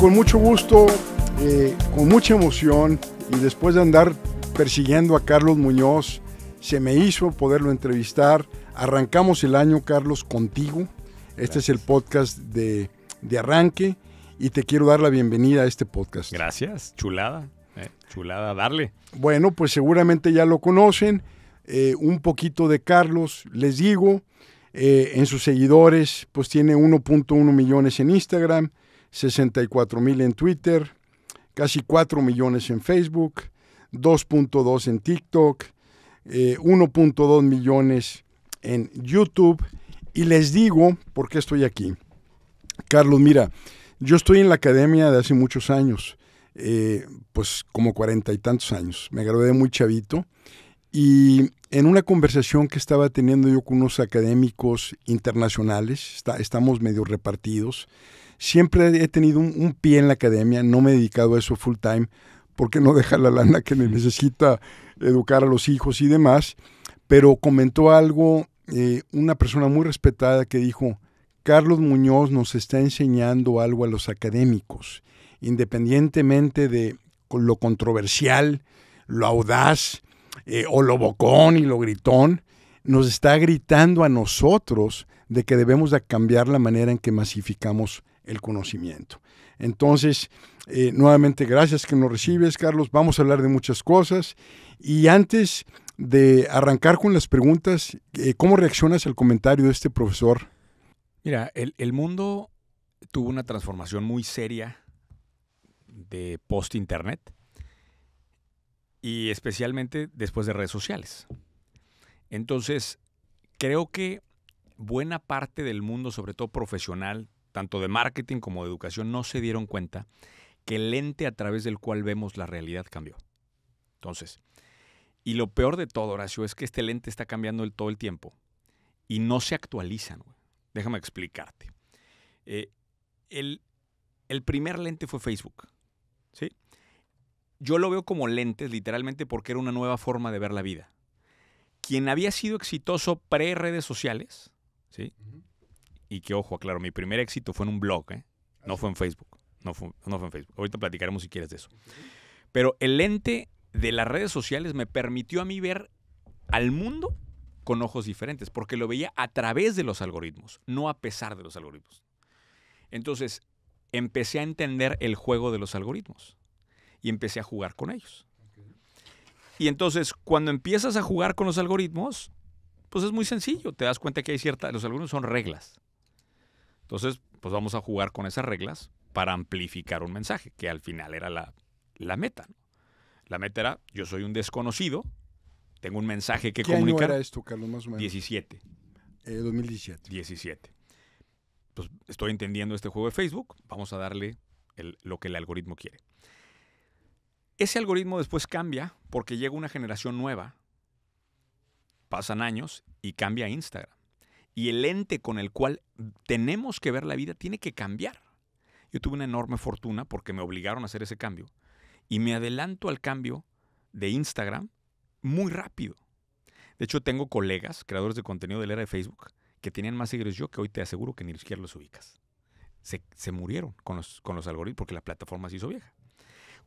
con mucho gusto, eh, con mucha emoción y después de andar persiguiendo a Carlos Muñoz, se me hizo poderlo entrevistar. Arrancamos el año, Carlos, contigo. Este es el podcast de, arranque y te quiero dar la bienvenida a este podcast. Gracias, chulada, eh, chulada, darle. Bueno, pues seguramente ya lo conocen. Eh, un poquito de Carlos, les digo, en sus seguidores, pues tiene 1.1 millones en Instagram, 64 mil en Twitter, casi 4 millones en Facebook, 2.2 en TikTok, 1.2 eh, millones en YouTube. Y les digo por qué estoy aquí. Carlos, mira, yo estoy en la academia de hace muchos años, eh, pues como cuarenta y tantos años. Me gradué muy chavito y en una conversación que estaba teniendo yo con unos académicos internacionales, estamos medio repartidos, siempre he tenido un, pie en la academia, no me he dedicado a eso full time, porque no deja la lana que necesita educar a los hijos y demás, pero comentó algo eh, una persona muy respetada que dijo, Carlos Muñoz nos está enseñando algo a los académicos, independientemente de lo controversial, lo audaz, eh, o lo bocón y lo gritón, nos está gritando a nosotros de que debemos de cambiar la manera en que masificamos el conocimiento. Entonces, eh, nuevamente, gracias que nos recibes, Carlos. Vamos a hablar de muchas cosas. Y antes de arrancar con las preguntas, eh, ¿cómo reaccionas al comentario de este profesor? Mira, el, el mundo tuvo una transformación muy seria de post-internet y especialmente después de redes sociales. Entonces, creo que buena parte del mundo, sobre todo profesional, tanto de marketing como de educación, no se dieron cuenta que el lente a través del cual vemos la realidad cambió. Entonces, y lo peor de todo, Horacio, es que este lente está cambiando todo el tiempo y no se actualizan. Déjame explicarte. Eh, el, primer lente fue Facebook. ¿sí? Yo lo veo como lentes literalmente porque era una nueva forma de ver la vida. Quien había sido exitoso pre-redes sociales, ¿sí? Y que, ojo, aclaro, mi primer éxito fue en un blog, ¿eh? no fue en Facebook. No fue, no en Facebook. Ahorita platicaremos si quieres de eso. Pero el lente de las redes sociales me permitió a mí ver al mundo con ojos diferentes, porque lo veía a través de los algoritmos, no a pesar de los algoritmos. Entonces, empecé a entender el juego de los algoritmos y empecé a jugar con ellos. Y entonces, cuando empiezas a jugar con los algoritmos, pues es muy sencillo, te das cuenta que hay cierta, los algoritmos son reglas. Entonces, pues vamos a jugar con esas reglas para amplificar un mensaje, que al final era la, meta. ¿no? La meta era, yo soy un desconocido, tengo un mensaje que comunicar. ¿Qué era esto, Carlos, 17. 2017. 17. Pues estoy entendiendo este juego de Facebook, vamos a darle lo que el algoritmo quiere. Ese algoritmo después cambia porque llega una generación nueva, pasan años y cambia Instagram y el ente con el cual tenemos que ver la vida tiene que cambiar. Yo tuve una enorme fortuna porque me obligaron a hacer ese cambio y me adelanto al cambio de Instagram muy rápido. De hecho, tengo colegas, creadores de contenido de la era de Facebook, que tenían más seguidores yo que hoy te aseguro que ni siquiera los ubicas. Se, se murieron con con los algoritmos porque la plataforma se hizo vieja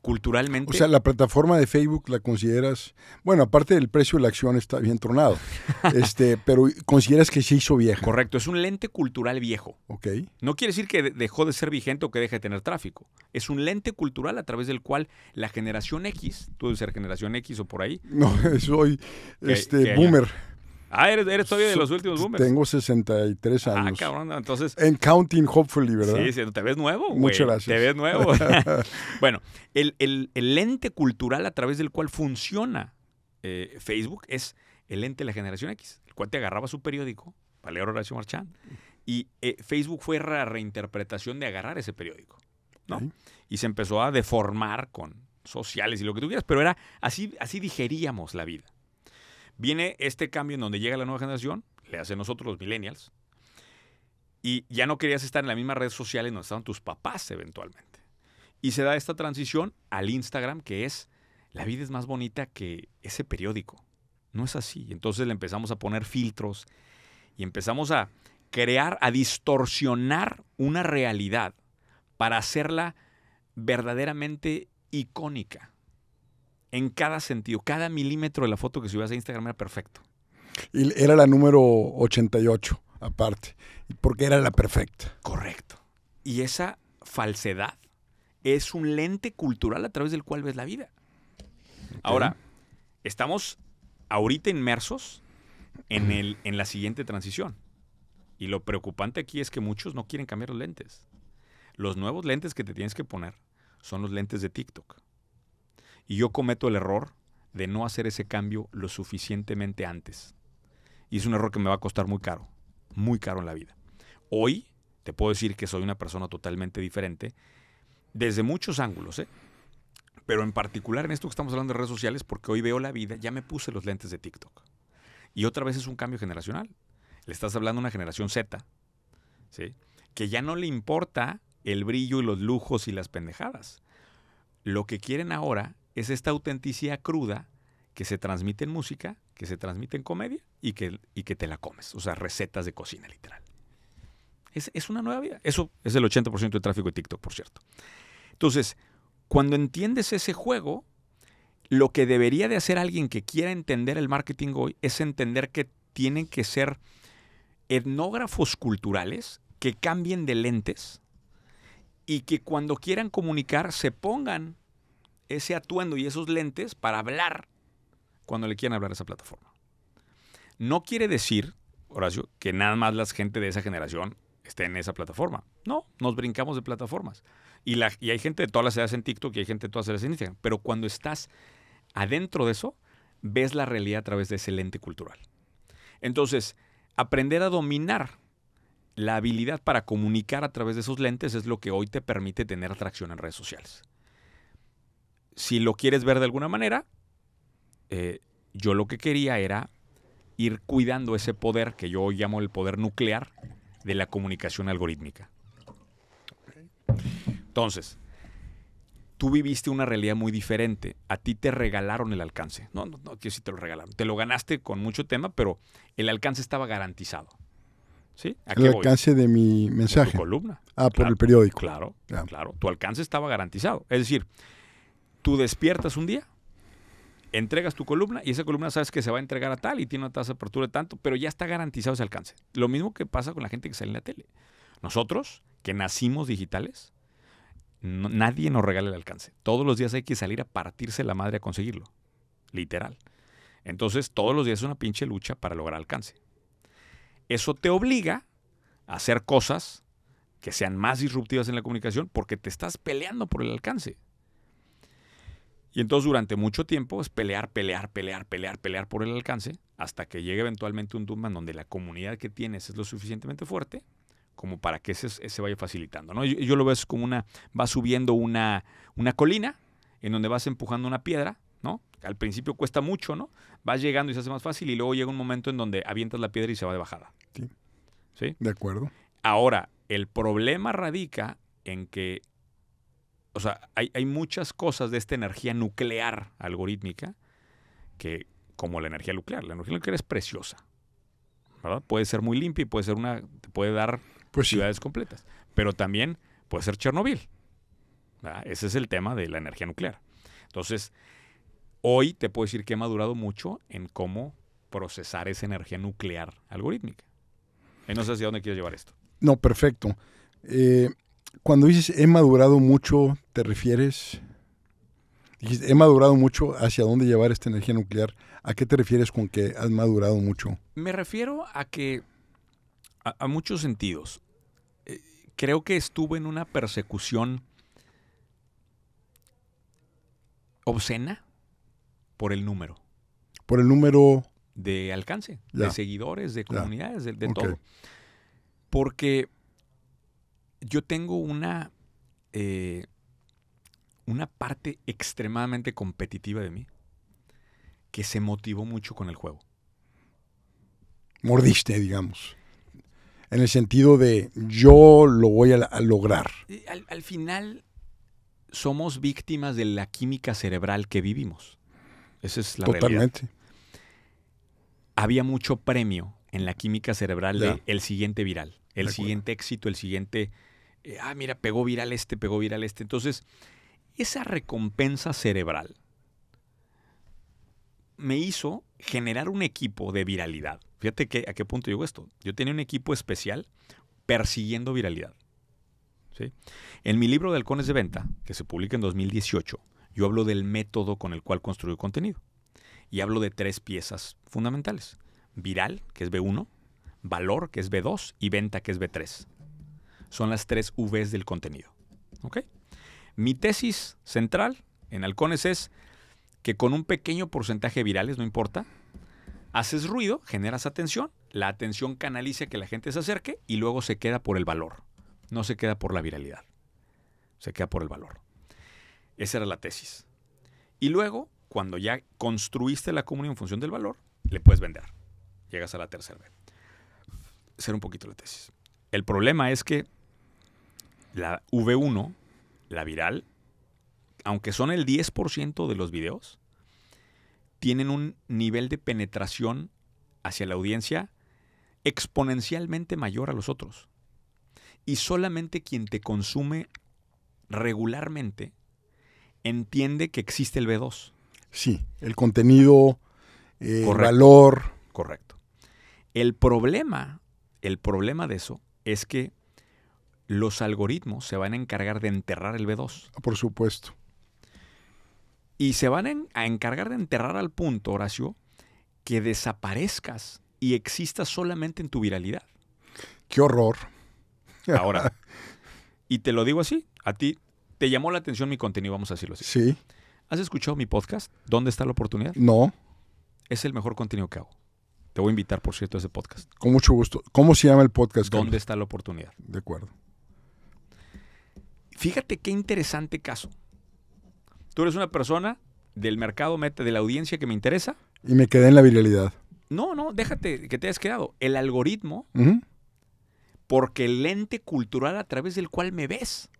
culturalmente. O sea, la plataforma de Facebook la consideras, bueno, aparte del precio de la acción está bien tronado, este, pero consideras que se hizo vieja. Correcto, es un lente cultural viejo. Ok. No quiere decir que dejó de ser vigente o que deje de tener tráfico. Es un lente cultural a través del cual la generación X, tú debes ser generación X o por ahí. No, soy este, boomer. Ah, eres, todavía de los últimos boomers. Tengo 63 ah, años. Ah, cabrón, entonces. En counting, hopefully, ¿verdad? Sí, sí, te ves nuevo. Muchas gracias. Te ves nuevo. bueno, el, el, ente cultural a través del cual funciona eh, Facebook es el ente de la generación X, el cual te agarraba su periódico, leer Horacio Marchán, y eh, Facebook fue la reinterpretación de agarrar ese periódico, ¿no? Y se empezó a deformar con sociales y lo que tú quieras, pero era así, así digeríamos la vida. Viene este cambio en donde llega la nueva generación, le hacen nosotros los millennials, y ya no querías estar en la misma red social en donde estaban tus papás eventualmente. Y se da esta transición al Instagram, que es la vida es más bonita que ese periódico. No es así. Entonces le empezamos a poner filtros y empezamos a crear, a distorsionar una realidad para hacerla verdaderamente icónica en cada sentido. Cada milímetro de la foto que subías a Instagram era perfecto. Y era la número 88, aparte, porque era la perfecta. Correcto. Y esa falsedad es un lente cultural a través del cual ves la vida. Ahora, estamos ahorita inmersos en, el, en la siguiente transición. Y lo preocupante aquí es que muchos no quieren cambiar los lentes. Los nuevos lentes que te tienes que poner son los lentes de TikTok. Y yo cometo el error de no hacer ese cambio lo suficientemente antes. Y es un error que me va a costar muy caro, muy caro en la vida. Hoy te puedo decir que soy una persona totalmente diferente desde muchos ángulos, ¿eh? pero en particular en esto que estamos hablando de redes sociales, porque hoy veo la vida, ya me puse los lentes de TikTok. Y otra vez es un cambio generacional. Le estás hablando a una generación Z, ¿sí? que ya no le importa el brillo y los lujos y las pendejadas. Lo que quieren ahora es esta autenticidad cruda que se transmite en música, que se transmite en comedia y que, y que te la comes. O sea, recetas de cocina literal. Es, es una nueva vida. Eso es el 80% del tráfico de TikTok, por cierto. Entonces, cuando entiendes ese juego, lo que debería de hacer alguien que quiera entender el marketing hoy es entender que tienen que ser etnógrafos culturales que cambien de lentes y que cuando quieran comunicar se pongan ese atuendo y esos lentes para hablar cuando le quieran hablar a esa plataforma. No quiere decir, Horacio, que nada más las gente de esa generación esté en esa plataforma. No, nos brincamos de plataformas. Y, y hay gente de todas las edades en TikTok y hay gente de todas las edades en Instagram. Pero cuando estás adentro de eso, ves la realidad a través de ese lente cultural. Entonces, aprender a dominar la habilidad para comunicar a través de esos lentes es lo que hoy te permite tener atracción en redes sociales si lo quieres ver de alguna manera, eh, yo lo que quería era ir cuidando ese poder que yo llamo el poder nuclear de la comunicación algorítmica. Entonces, tú viviste una realidad muy diferente. A ti te regalaron el alcance. No, no, no, que sí te lo regalaron. Te lo ganaste con mucho tema, pero el alcance estaba garantizado. ¿Sí? el alcance de mi mensaje. De columna. Ah, por el periódico. claro, claro. Tu alcance estaba garantizado. Es decir, tú despiertas un día, entregas tu columna y esa columna sabes que se va a entregar a tal y tiene una tasa de apertura de tanto, pero ya está garantizado ese alcance. Lo mismo que pasa con la gente que sale en la tele. Nosotros, que nacimos digitales, nadie nos regala el alcance. Todos los días hay que salir a partirse la madre a conseguirlo. Literal. Entonces, todos los días es una pinche lucha para lograr alcance. Eso te obliga a hacer cosas que sean más disruptivas en la comunicación porque te estás peleando por el alcance. Y entonces durante mucho tiempo es pelear, pelear, pelear, pelear, pelear por el alcance, hasta que llegue eventualmente un en donde la comunidad que tienes es lo suficientemente fuerte como para que se vaya facilitando. Yo, lo veo como una, va subiendo una, una colina en donde vas empujando una piedra, ¿no? Al principio cuesta mucho, ¿no? Vas llegando y se hace más fácil y luego llega un momento en donde avientas la piedra y se va de bajada. Sí. ¿Sí? De acuerdo. Ahora, el problema radica en que o sea, hay, muchas cosas de esta energía nuclear algorítmica que, como la energía nuclear, la energía nuclear es preciosa. ¿verdad? Puede ser muy limpia y puede ser una, puede dar pues ciudades completas. Pero también puede ser Chernobyl. Ese es el tema de la energía nuclear. Entonces, hoy te puedo decir que he madurado mucho en cómo procesar esa energía nuclear algorítmica. Y no sé hacia dónde quieres llevar esto. No, perfecto. Eh, cuando dices he madurado mucho, ¿te refieres? Dijiste, he madurado mucho hacia dónde llevar esta energía nuclear. ¿A qué te refieres con que has madurado mucho? Me refiero a que, a, muchos sentidos. Eh, creo que estuve en una persecución obscena por el número. Por el número... De alcance, de seguidores, de comunidades, de, todo. Porque yo tengo una, eh, una parte extremadamente competitiva de mí que se motivó mucho con el juego. Mordiste, digamos. En el sentido de yo lo voy a, lograr. Eh, al, final somos víctimas de la química cerebral que vivimos. Esa es la Totalmente. Había mucho premio en la química cerebral del el siguiente viral, el siguiente éxito, el siguiente eh, ah, mira, pegó viral este, pegó viral este. Entonces, esa recompensa cerebral me hizo generar un equipo de viralidad. Fíjate que, a qué punto llegó esto. Yo tenía un equipo especial persiguiendo viralidad. En mi libro de Halcones de Venta, que se publica en 2018, yo hablo del método con el cual construyo contenido. Y hablo de tres piezas fundamentales. Viral, que es B1, valor, que es B2, y venta, que es B3 son las tres Vs del contenido. ¿Ok? Mi tesis central en halcones es que con un pequeño porcentaje de virales, no importa, haces ruido, generas atención, la atención canaliza que la gente se acerque y luego se queda por el valor. No se queda por la viralidad. Se queda por el valor. Esa era la tesis. Y luego, cuando ya construiste la comunidad en función del valor, le puedes vender. Llegas a la tercera vez. Ser un poquito la tesis. El problema es que la V1, la viral, aunque son el 10% de los videos, tienen un nivel de penetración hacia la audiencia exponencialmente mayor a los otros. Y solamente quien te consume regularmente entiende que existe el v 2 Sí, el contenido, el valor. Correcto. El problema, el problema de eso es que los algoritmos se van a encargar de enterrar el B2. Por supuesto. Y se van a encargar de enterrar al punto, Horacio, que desaparezcas y existas solamente en tu viralidad. Qué horror. Ahora, y te lo digo así, a ti te llamó la atención mi contenido, vamos a decirlo así. Sí. ¿Has escuchado mi podcast? ¿Dónde está la oportunidad? No. Es el mejor contenido que hago. Te voy a invitar, por cierto, a ese podcast. Con mucho gusto. ¿Cómo se llama el podcast? ¿Dónde está la oportunidad? De acuerdo. Fíjate qué interesante caso. Tú eres una persona del mercado meta, de la audiencia que me interesa. Y me quedé en la viralidad. No, no, déjate que te hayas quedado. El algoritmo, porque el lente cultural a través del cual me ves.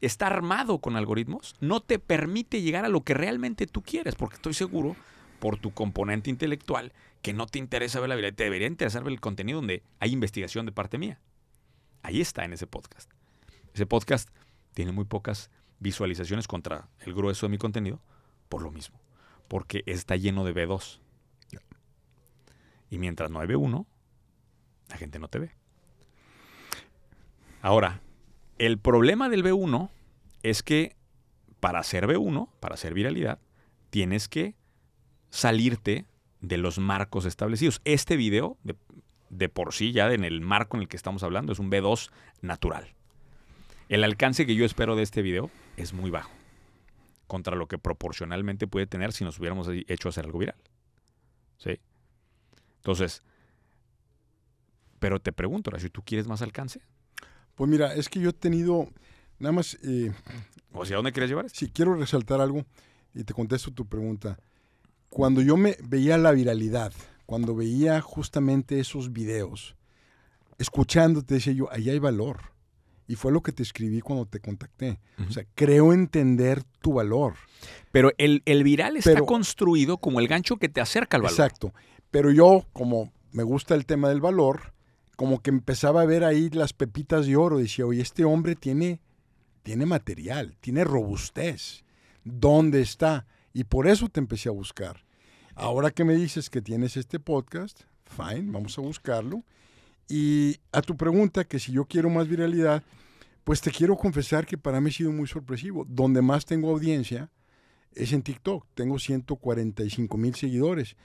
Está armado con algoritmos, no te permite llegar a lo que realmente tú quieres, porque estoy seguro, por tu componente intelectual, que no te interesa ver la viralidad. Te debería interesar ver el contenido donde hay investigación de parte mía. Ahí está en ese podcast. Ese podcast tiene muy pocas visualizaciones contra el grueso de mi contenido por lo mismo, porque está lleno de B2. Y mientras no hay B1, la gente no te ve. Ahora, el problema del B1 es que para ser B1, para ser viralidad, tienes que salirte de los marcos establecidos. Este video, de, de por sí ya en el marco en el que estamos hablando, es un B2 natural. El alcance que yo espero de este video es muy bajo contra lo que proporcionalmente puede tener si nos hubiéramos hecho hacer algo viral. ¿Sí? Entonces, pero te pregunto, si ¿tú quieres más alcance? Pues mira, es que yo he tenido, nada más... Eh, o sea, ¿dónde quieres llevar Si quiero resaltar algo y te contesto tu pregunta. Cuando yo me veía la viralidad, cuando veía justamente esos videos, escuchándote, decía yo, ahí hay valor y fue lo que te escribí cuando te contacté. O sea, creo entender tu valor. Pero el, viral está construido como el gancho que te acerca al valor. Exacto. Pero yo, como me gusta el tema del valor, como que empezaba a ver ahí las pepitas de oro. Decía, oye, este hombre tiene, tiene material, tiene robustez. ¿Dónde está? Y por eso te empecé a buscar. Ahora que me dices que tienes este podcast, fine, vamos a buscarlo. Y a tu pregunta, que si yo quiero más viralidad, pues te quiero confesar que para mí ha sido muy sorpresivo. Donde más tengo audiencia es en TikTok. Tengo 145 mil seguidores.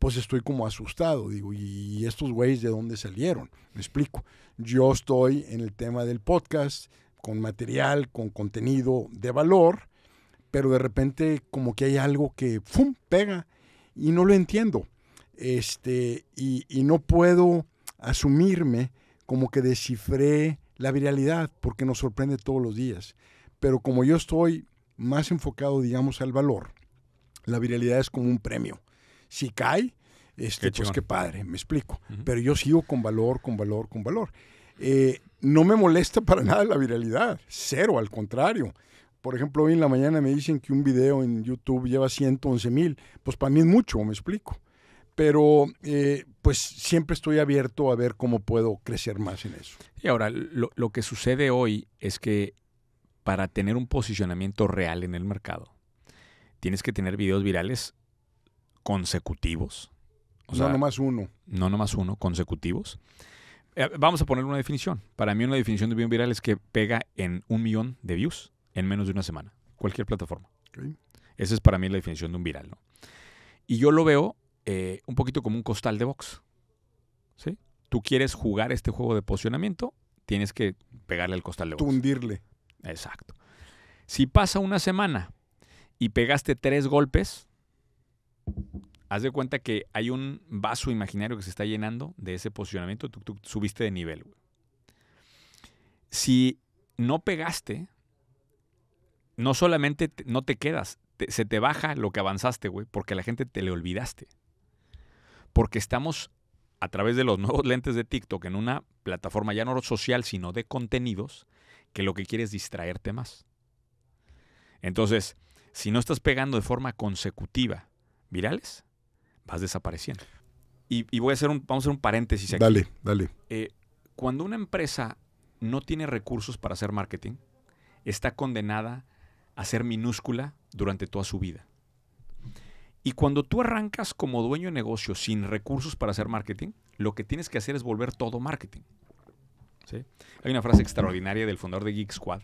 Pues estoy como asustado, digo, ¿y estos güeyes de dónde salieron? Me explico. Yo estoy en el tema del podcast, con material, con contenido de valor, pero de repente como que hay algo que, ¡fum!, pega y no lo entiendo. Este, y no puedo asumirme como que descifré la viralidad, porque nos sorprende todos los días. Pero como yo estoy más enfocado, digamos, al valor, la viralidad es como un premio. Si cae, este, pues qué padre, me explico. Pero yo sigo con valor, con valor, con valor. Eh, no me molesta para nada la viralidad, cero, al contrario. Por ejemplo, hoy en la mañana me dicen que un video en YouTube lleva 111 mil, pues para mí es mucho, me explico pero eh, pues siempre estoy abierto a ver cómo puedo crecer más en eso. Y ahora, lo, que sucede hoy es que para tener un posicionamiento real en el mercado, tienes que tener videos virales consecutivos. O sea, no más uno. No nomás uno, consecutivos. Eh, vamos a poner una definición. Para mí una definición de video viral es que pega en un millón de views en menos de una semana. Cualquier plataforma. Esa es para mí la definición de un viral. ¿no? Y yo lo veo eh, un poquito como un costal de box. ¿Sí? Tú quieres jugar este juego de posicionamiento, tienes que pegarle al costal de box. Tundirle. Exacto. Si pasa una semana y pegaste tres golpes, haz de cuenta que hay un vaso imaginario que se está llenando de ese posicionamiento, tú, subiste de nivel. Si no pegaste, no solamente no te quedas, se te baja lo que avanzaste, güey, porque a la gente te le olvidaste porque estamos a través de los nuevos lentes de TikTok en una plataforma ya no social, sino de contenidos, que lo que quiere es distraerte más. Entonces, si no estás pegando de forma consecutiva virales, vas desapareciendo. Y, voy a hacer un, vamos a hacer un paréntesis aquí. Dale, dale. Eh, cuando una empresa no tiene recursos para hacer marketing, está condenada a ser minúscula durante toda su vida. Y cuando tú arrancas como dueño de negocio sin recursos para hacer marketing, lo que tienes que hacer es volver todo marketing. Hay una frase extraordinaria del fundador de Geek Squad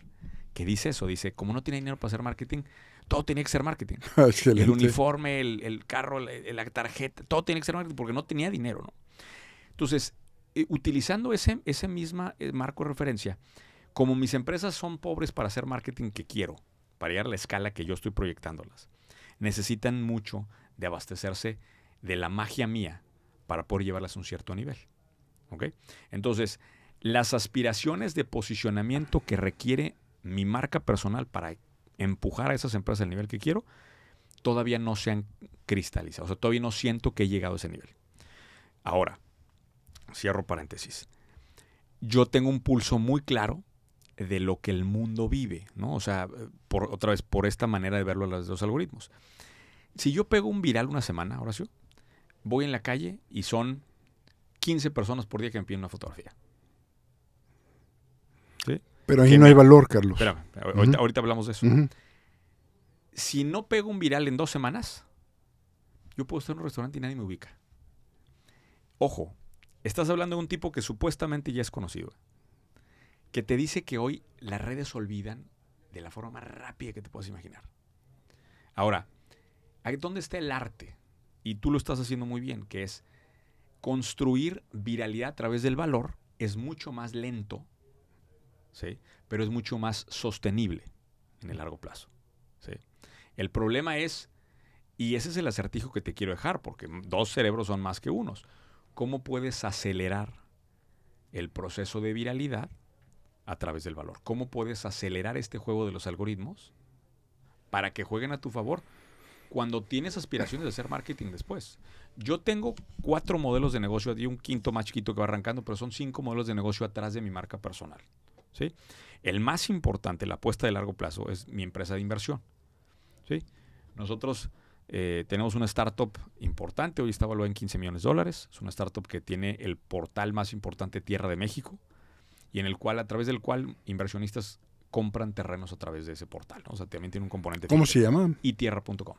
que dice eso, dice, como no tiene dinero para hacer marketing, todo tenía que ser marketing. El uniforme, el, carro, la tarjeta, todo tiene que ser marketing porque no tenía dinero, ¿no? Entonces, eh, utilizando ese, mismo eh, marco de referencia, como mis empresas son pobres para hacer marketing que quiero, para llegar a la escala que yo estoy proyectándolas, necesitan mucho de abastecerse de la magia mía para poder llevarlas a un cierto nivel. Entonces, las aspiraciones de posicionamiento que requiere mi marca personal para empujar a esas empresas al nivel que quiero, todavía no se han cristalizado. O sea, todavía no siento que he llegado a ese nivel. Ahora, cierro paréntesis. Yo tengo un pulso muy claro de lo que el mundo vive, ¿no? O sea, eh, otra vez, por esta manera de verlo los, los algoritmos. Si yo pego un viral una semana, ahora sí, voy en la calle y son 15 personas por día que me piden una fotografía. ¿Sí? Pero ahí no hay valor, Carlos. Espérame, eh, ahorita, hablamos de eso. Si no pego un viral en dos semanas, yo puedo estar en un restaurante y nadie me ubica. Ojo, estás hablando de un tipo que supuestamente ya es conocido que te dice que hoy las redes olvidan de la forma más rápida que te puedas imaginar. Ahora, ¿dónde está el arte? Y tú lo estás haciendo muy bien, que es construir viralidad a través del valor es mucho más lento, ¿sí? pero es mucho más sostenible en el largo plazo. El problema es, y ese es el acertijo que te quiero dejar, porque dos cerebros son más que unos, ¿cómo puedes acelerar el proceso de viralidad a través del valor. ¿Cómo puedes acelerar este juego de los algoritmos para que jueguen a tu favor cuando tienes aspiraciones de hacer marketing después? Yo tengo cuatro modelos de negocio y un quinto más chiquito que va arrancando, pero son cinco modelos de negocio atrás de mi marca personal. ¿sí? El más importante, la apuesta de largo plazo, es mi empresa de inversión. ¿sí? Nosotros eh, tenemos una startup importante, hoy está valuada en 15 millones de dólares. Es una startup que tiene el portal más importante Tierra de México y en el cual, a través del cual inversionistas compran terrenos a través de ese portal. O sea, también tiene un componente. ¿Cómo se llama? y Itierra.com.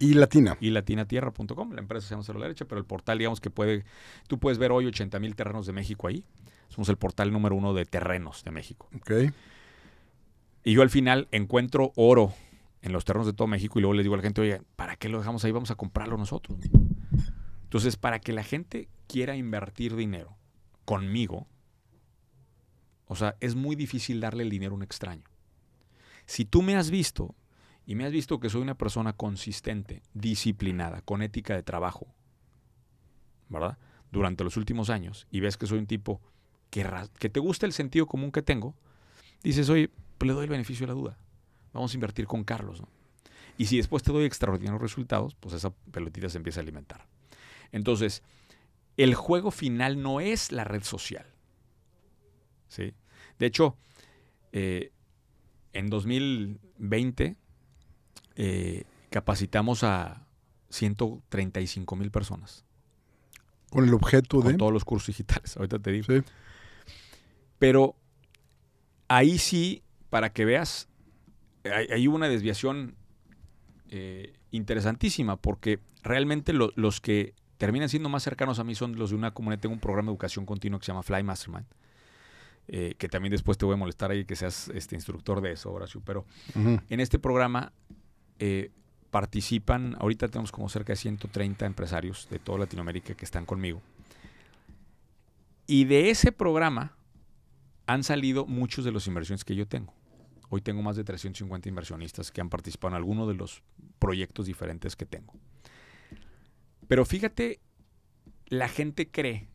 Y Latina. Y latinatierra.com, la empresa se llama Celular Derecha, pero el portal, digamos que puede, tú puedes ver hoy 80 mil terrenos de México ahí. Somos el portal número uno de terrenos de México. Ok. Y yo al final encuentro oro en los terrenos de todo México y luego les digo a la gente, oye, ¿para qué lo dejamos ahí? Vamos a comprarlo nosotros. Entonces, para que la gente quiera invertir dinero conmigo, o sea, es muy difícil darle el dinero a un extraño. Si tú me has visto y me has visto que soy una persona consistente, disciplinada, con ética de trabajo, ¿verdad? Durante los últimos años y ves que soy un tipo que, te gusta el sentido común que tengo, dices, oye, pues le doy el beneficio de la duda. Vamos a invertir con Carlos, ¿no? Y si después te doy extraordinarios resultados, pues esa pelotita se empieza a alimentar. Entonces, el juego final no es la red social. De hecho, eh, en 2020 eh, capacitamos a 135 mil personas. Con el objeto con de... Todos los cursos digitales, ahorita te digo. Pero ahí sí, para que veas, hay, una desviación eh, interesantísima, porque realmente los que terminan siendo más cercanos a mí son los de una comunidad. Tengo un programa de educación continua que se llama Fly Mastermind, eh, que también después te voy a molestar ahí que seas este instructor de eso, Horacio. Pero en este programa eh, participan, ahorita tenemos como cerca de 130 empresarios de toda Latinoamérica que están conmigo. Y de ese programa han salido muchos de los inversiones que yo tengo. Hoy tengo más de 350 inversionistas que han participado en alguno de los proyectos diferentes que tengo. Pero fíjate, la gente cree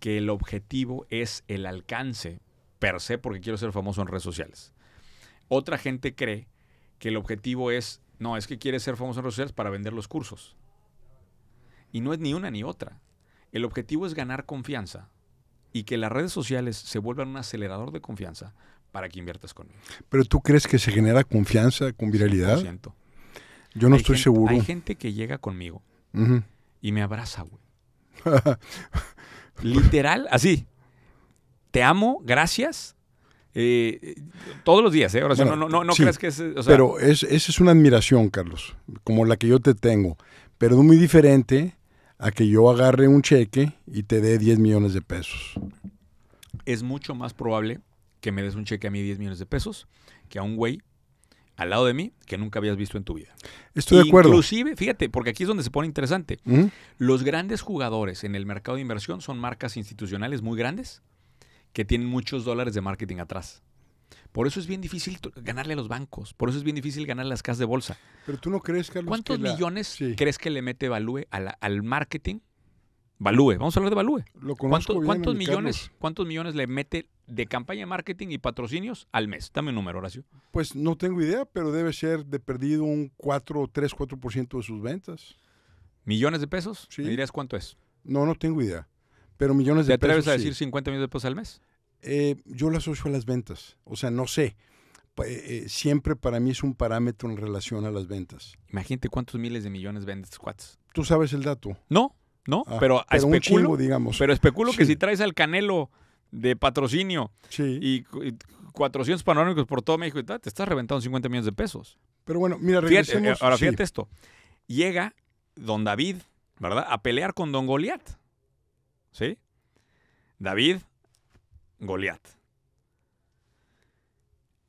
que el objetivo es el alcance per se porque quiero ser famoso en redes sociales. Otra gente cree que el objetivo es, no, es que quiere ser famoso en redes sociales para vender los cursos. Y no es ni una ni otra. El objetivo es ganar confianza y que las redes sociales se vuelvan un acelerador de confianza para que inviertas conmigo. Pero tú crees que se genera confianza con viralidad? Yo no estoy seguro. Hay gente que llega conmigo y me abraza, güey. Literal, así. Te amo, gracias. Eh, todos los días, ¿eh? no, no, que es. pero esa es una admiración, Carlos, como la que yo te tengo. Pero muy diferente a que yo agarre un cheque y te dé 10 millones de pesos. Es mucho más probable que me des un cheque a mí 10 millones de pesos que a un güey al lado de mí que nunca habías visto en tu vida. Estoy de acuerdo. Inclusive, fíjate, porque aquí es donde se pone interesante. Los grandes jugadores en el mercado de inversión son marcas institucionales muy grandes que tienen muchos dólares de marketing atrás. Por eso es bien difícil ganarle a los bancos. Por eso es bien difícil ganar las casas de bolsa. Pero tú no crees, Carlos. ¿Cuántos millones crees que le mete value al marketing Balúe, vamos a hablar de Balúe. ¿Cuántos, millones, ¿Cuántos millones le mete de campaña de marketing y patrocinios al mes? Dame un número, Horacio. Pues no tengo idea, pero debe ser de perdido un 4, 3, 4% de sus ventas. ¿Millones de pesos? Sí. ¿Me dirías cuánto es? No, no tengo idea. Pero millones de pesos. ¿Te atreves a decir 50 millones de pesos al mes? Eh, yo lo asocio a las ventas. O sea, no sé. Eh, eh, siempre para mí es un parámetro en relación a las ventas. Imagínate cuántos miles de millones vendes, cuates. ¿Tú sabes el dato? No. ¿no? Ah, pero, especulo, digamos. Pero especulo que si traes al Canelo de patrocinio y, 400 panorámicos por todo México y te estás reventando 50 millones de pesos. Pero bueno, mira, Fíjate, eh, ahora fíjate esto. Llega don David, ¿verdad? A pelear con don Goliat. ¿Sí? David, Goliat.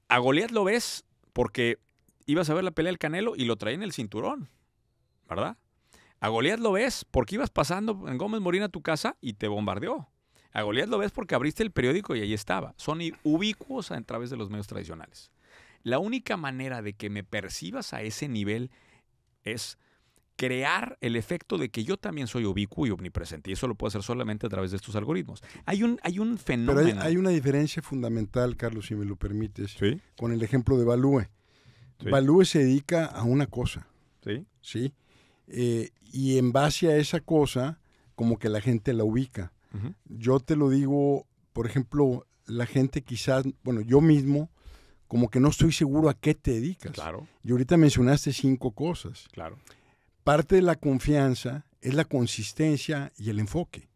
A Goliat lo ves porque ibas a ver la pelea del Canelo y lo traía en el cinturón, ¿verdad? A Goliat lo ves porque ibas pasando en Gómez Morín a tu casa y te bombardeó. A Goliat lo ves porque abriste el periódico y ahí estaba. Son ubicuos a través de los medios tradicionales. La única manera de que me percibas a ese nivel es crear el efecto de que yo también soy ubicuo y omnipresente. Y eso lo puedo hacer solamente a través de estos algoritmos. Hay un, fenómeno. Pero hay, una diferencia fundamental, Carlos, si me lo permites, con el ejemplo de Balúe. Balúe se dedica a una cosa. Sí. Sí. Eh, y en base a esa cosa, como que la gente la ubica. Yo te lo digo, por ejemplo, la gente quizás, bueno, yo mismo, como que no estoy seguro a qué te dedicas. Claro. Y ahorita mencionaste cinco cosas. Claro. Parte de la confianza es la consistencia y el enfoque.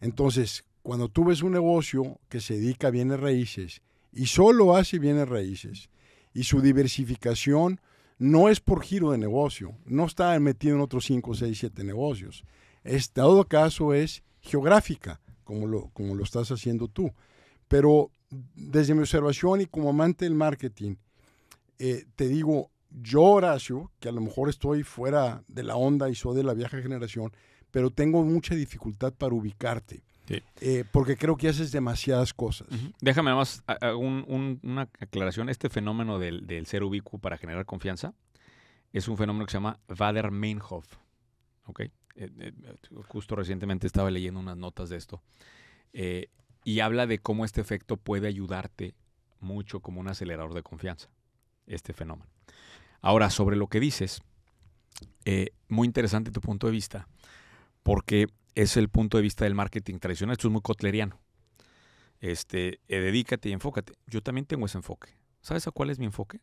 Entonces, cuando tú ves un negocio que se dedica a bienes raíces y solo hace bienes raíces y su diversificación no es por giro de negocio, no está metido en otros 5, 6, 7 negocios. Este todo caso es geográfica, como lo, como lo estás haciendo tú. Pero desde mi observación y como amante del marketing, eh, te digo, yo Horacio, que a lo mejor estoy fuera de la onda y soy de la vieja generación, pero tengo mucha dificultad para ubicarte. Eh, porque creo que haces demasiadas cosas. Déjame más una aclaración. Este fenómeno del, ser ubicuo para generar confianza es un fenómeno que se llama Vader-Meinhof. Eh, eh, justo recientemente estaba leyendo unas notas de esto. y habla de cómo este efecto puede ayudarte mucho como un acelerador de confianza. Este fenómeno. Ahora, sobre lo que dices, muy interesante tu punto de vista, porque es el punto de vista del marketing tradicional. Esto es muy cotleriano. Este, eh, dedícate y enfócate. Yo también tengo ese enfoque. ¿Sabes a cuál es mi enfoque?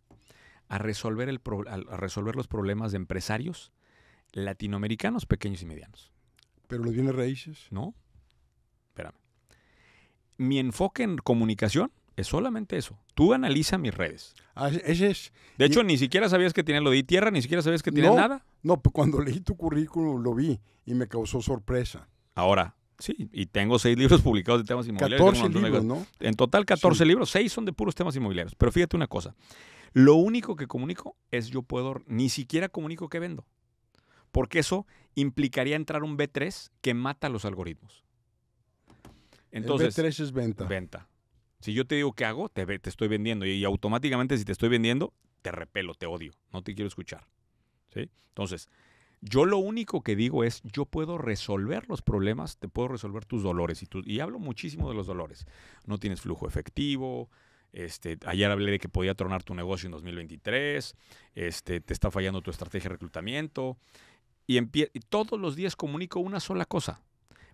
A resolver, el a resolver los problemas de empresarios latinoamericanos pequeños y medianos. ¿Pero los bienes raíces? No. Espérame. Mi enfoque en comunicación es solamente eso. Tú analiza mis redes. Ah, es. De hecho, ni siquiera sabías que tiene lo de tierra, ni siquiera sabías que tiene nada. No, pues, cuando leí tu currículum lo vi y me causó sorpresa. Ahora, sí, y tengo seis libros publicados de temas inmobiliarios. 14 libros, ¿no? En total, 14 libros, seis son de puros temas inmobiliarios. Pero fíjate una cosa. Lo único que comunico es yo puedo, ni siquiera comunico que vendo. Porque eso implicaría entrar un B3 que mata los algoritmos. Entonces, el B3 es venta. Venta. Si yo te digo qué hago, te, te estoy vendiendo. Y, automáticamente si te estoy vendiendo, te repelo, te odio. No te quiero escuchar. ¿sí? Entonces, yo lo único que digo es, yo puedo resolver los problemas, te puedo resolver tus dolores. Y, hablo muchísimo de los dolores. No tienes flujo efectivo. Este, ayer hablé de que podía tronar tu negocio en 2023. Este, te está fallando tu estrategia de reclutamiento. Y, y todos los días comunico una sola cosa.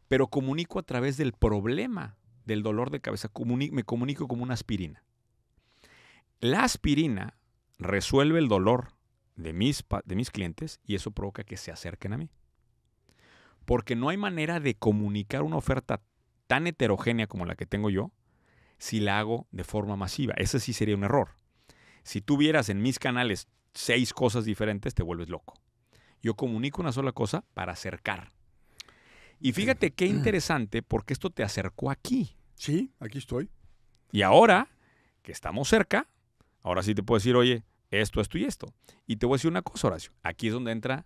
Pero comunico a través del problema del dolor de cabeza, me comunico como una aspirina. La aspirina resuelve el dolor de mis, de mis clientes y eso provoca que se acerquen a mí. Porque no hay manera de comunicar una oferta tan heterogénea como la que tengo yo si la hago de forma masiva. Ese sí sería un error. Si tuvieras vieras en mis canales seis cosas diferentes, te vuelves loco. Yo comunico una sola cosa para acercar. Y fíjate qué interesante, porque esto te acercó aquí. Sí, aquí estoy. Y ahora que estamos cerca, ahora sí te puedo decir, oye, esto, esto y esto. Y te voy a decir una cosa, Horacio. Aquí es donde entra,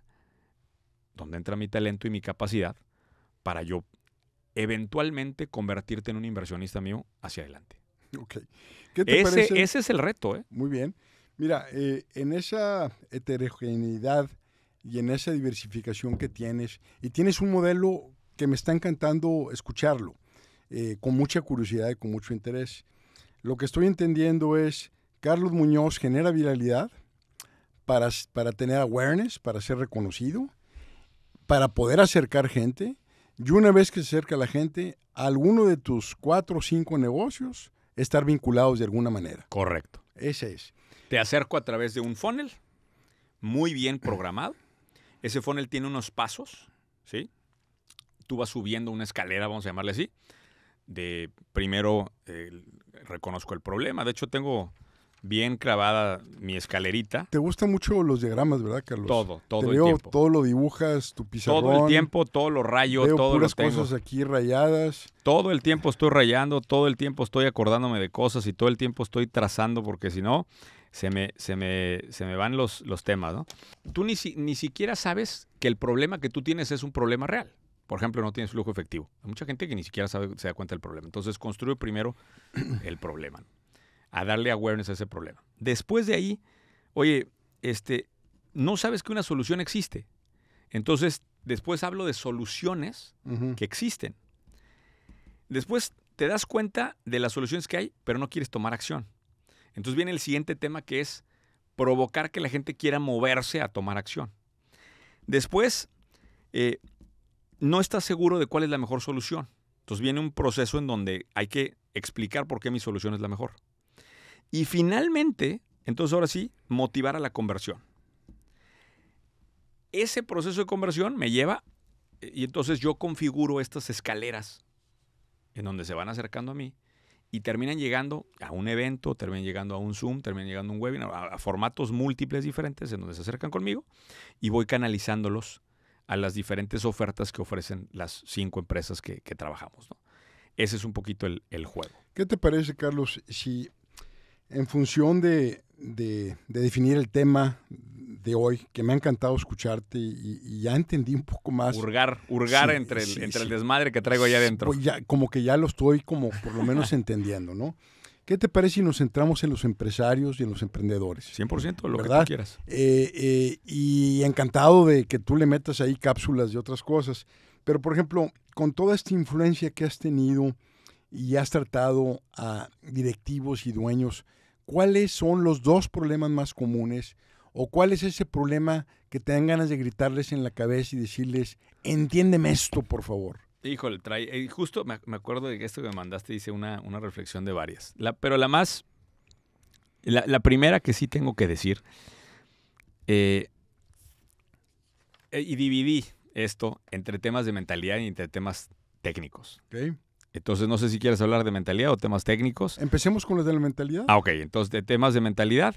donde entra mi talento y mi capacidad para yo eventualmente convertirte en un inversionista mío hacia adelante. Ok. ¿Qué te ese, parece? ese es el reto, ¿eh? Muy bien. Mira, eh, en esa heterogeneidad y en esa diversificación que tienes, y tienes un modelo que me está encantando escucharlo, eh, con mucha curiosidad y con mucho interés. Lo que estoy entendiendo es, Carlos Muñoz genera viralidad para, para tener awareness, para ser reconocido, para poder acercar gente. Y una vez que se acerca la gente, alguno de tus cuatro o cinco negocios, estar vinculados de alguna manera. Correcto. Ese es. Te acerco a través de un funnel muy bien programado. Ese funnel tiene unos pasos, ¿sí? tú vas subiendo una escalera, vamos a llamarle así, de primero eh, reconozco el problema. De hecho, tengo bien clavada mi escalerita. Te gustan mucho los diagramas, ¿verdad, Carlos? Todo, todo Todo lo dibujas, tu pizarrón. Todo el tiempo, todo lo rayo, veo todo lo tengo. cosas aquí rayadas. Todo el tiempo estoy rayando, todo el tiempo estoy acordándome de cosas y todo el tiempo estoy trazando porque si no, se me, se me, se me van los, los temas, ¿no? Tú ni, ni siquiera sabes que el problema que tú tienes es un problema real por ejemplo, no tienes flujo efectivo. Hay mucha gente que ni siquiera sabe, se da cuenta del problema. Entonces, construye primero el problema, a darle awareness a ese problema. Después de ahí, oye, este, no sabes que una solución existe. Entonces, después hablo de soluciones que existen. Después te das cuenta de las soluciones que hay, pero no quieres tomar acción. Entonces viene el siguiente tema que es provocar que la gente quiera moverse a tomar acción. Después, eh, no estás seguro de cuál es la mejor solución. Entonces viene un proceso en donde hay que explicar por qué mi solución es la mejor. Y finalmente, entonces ahora sí, motivar a la conversión. Ese proceso de conversión me lleva y entonces yo configuro estas escaleras en donde se van acercando a mí y terminan llegando a un evento, terminan llegando a un Zoom, terminan llegando a un webinar, a, formatos múltiples diferentes en donde se acercan conmigo y voy canalizándolos a las diferentes ofertas que ofrecen las cinco empresas que, trabajamos. ¿no? Ese es un poquito el, juego. ¿Qué te parece, Carlos, si en función de, de, definir el tema de hoy, que me ha encantado escucharte y, ya entendí un poco más. Hurgar, hurgar entre, el, entre el desmadre que traigo allá adentro. Pues como que ya lo estoy como por lo menos entendiendo, ¿no? ¿Qué te parece si nos centramos en los empresarios y en los emprendedores? 100% lo que tú quieras. Eh, eh, y encantado de que tú le metas ahí cápsulas de otras cosas. Pero, por ejemplo, con toda esta influencia que has tenido y has tratado a directivos y dueños, ¿cuáles son los dos problemas más comunes? ¿O cuál es ese problema que te dan ganas de gritarles en la cabeza y decirles, entiéndeme esto, por favor? Híjole, trae, eh, justo me, acuerdo de que esto que me mandaste hice una, reflexión de varias. pero la más, la, primera que sí tengo que decir, eh, eh, y dividí esto entre temas de mentalidad y entre temas técnicos. Okay. Entonces no sé si quieres hablar de mentalidad o temas técnicos. Empecemos con los de la mentalidad. Ah, ok, entonces de temas de mentalidad.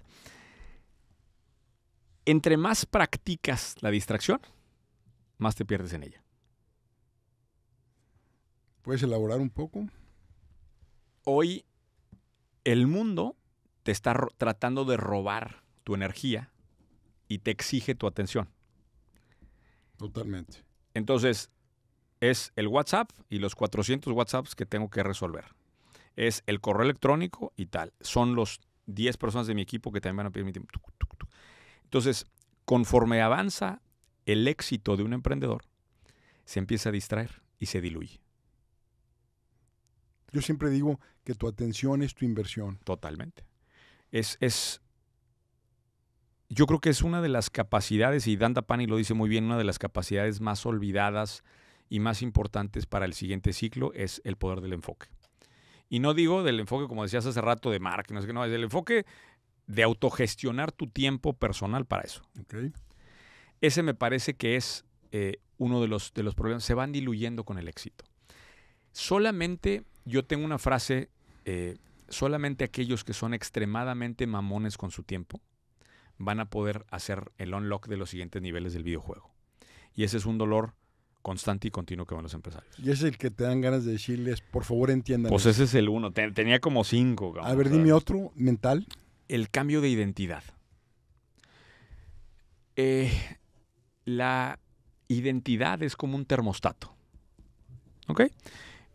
Entre más practicas la distracción, más te pierdes en ella. ¿Puedes elaborar un poco? Hoy el mundo te está tratando de robar tu energía y te exige tu atención. Totalmente. Entonces, es el WhatsApp y los 400 WhatsApps que tengo que resolver. Es el correo electrónico y tal. Son los 10 personas de mi equipo que también van a pedir mi tiempo. Entonces, conforme avanza el éxito de un emprendedor, se empieza a distraer y se diluye. Yo siempre digo que tu atención es tu inversión. Totalmente. Es, es, yo creo que es una de las capacidades, y Danda Pani lo dice muy bien, una de las capacidades más olvidadas y más importantes para el siguiente ciclo es el poder del enfoque. Y no digo del enfoque, como decías hace rato, de marketing, no es qué no, es el enfoque de autogestionar tu tiempo personal para eso. Ese me parece que es eh, uno de los, de los problemas. Se van diluyendo con el éxito solamente, yo tengo una frase, eh, solamente aquellos que son extremadamente mamones con su tiempo van a poder hacer el unlock de los siguientes niveles del videojuego. Y ese es un dolor constante y continuo que van los empresarios. Y es el que te dan ganas de decirles, por favor entiendan. Pues ese es el uno, tenía como cinco. a ver, dime otro mental. El cambio de identidad. Eh, la identidad es como un termostato. ¿Ok?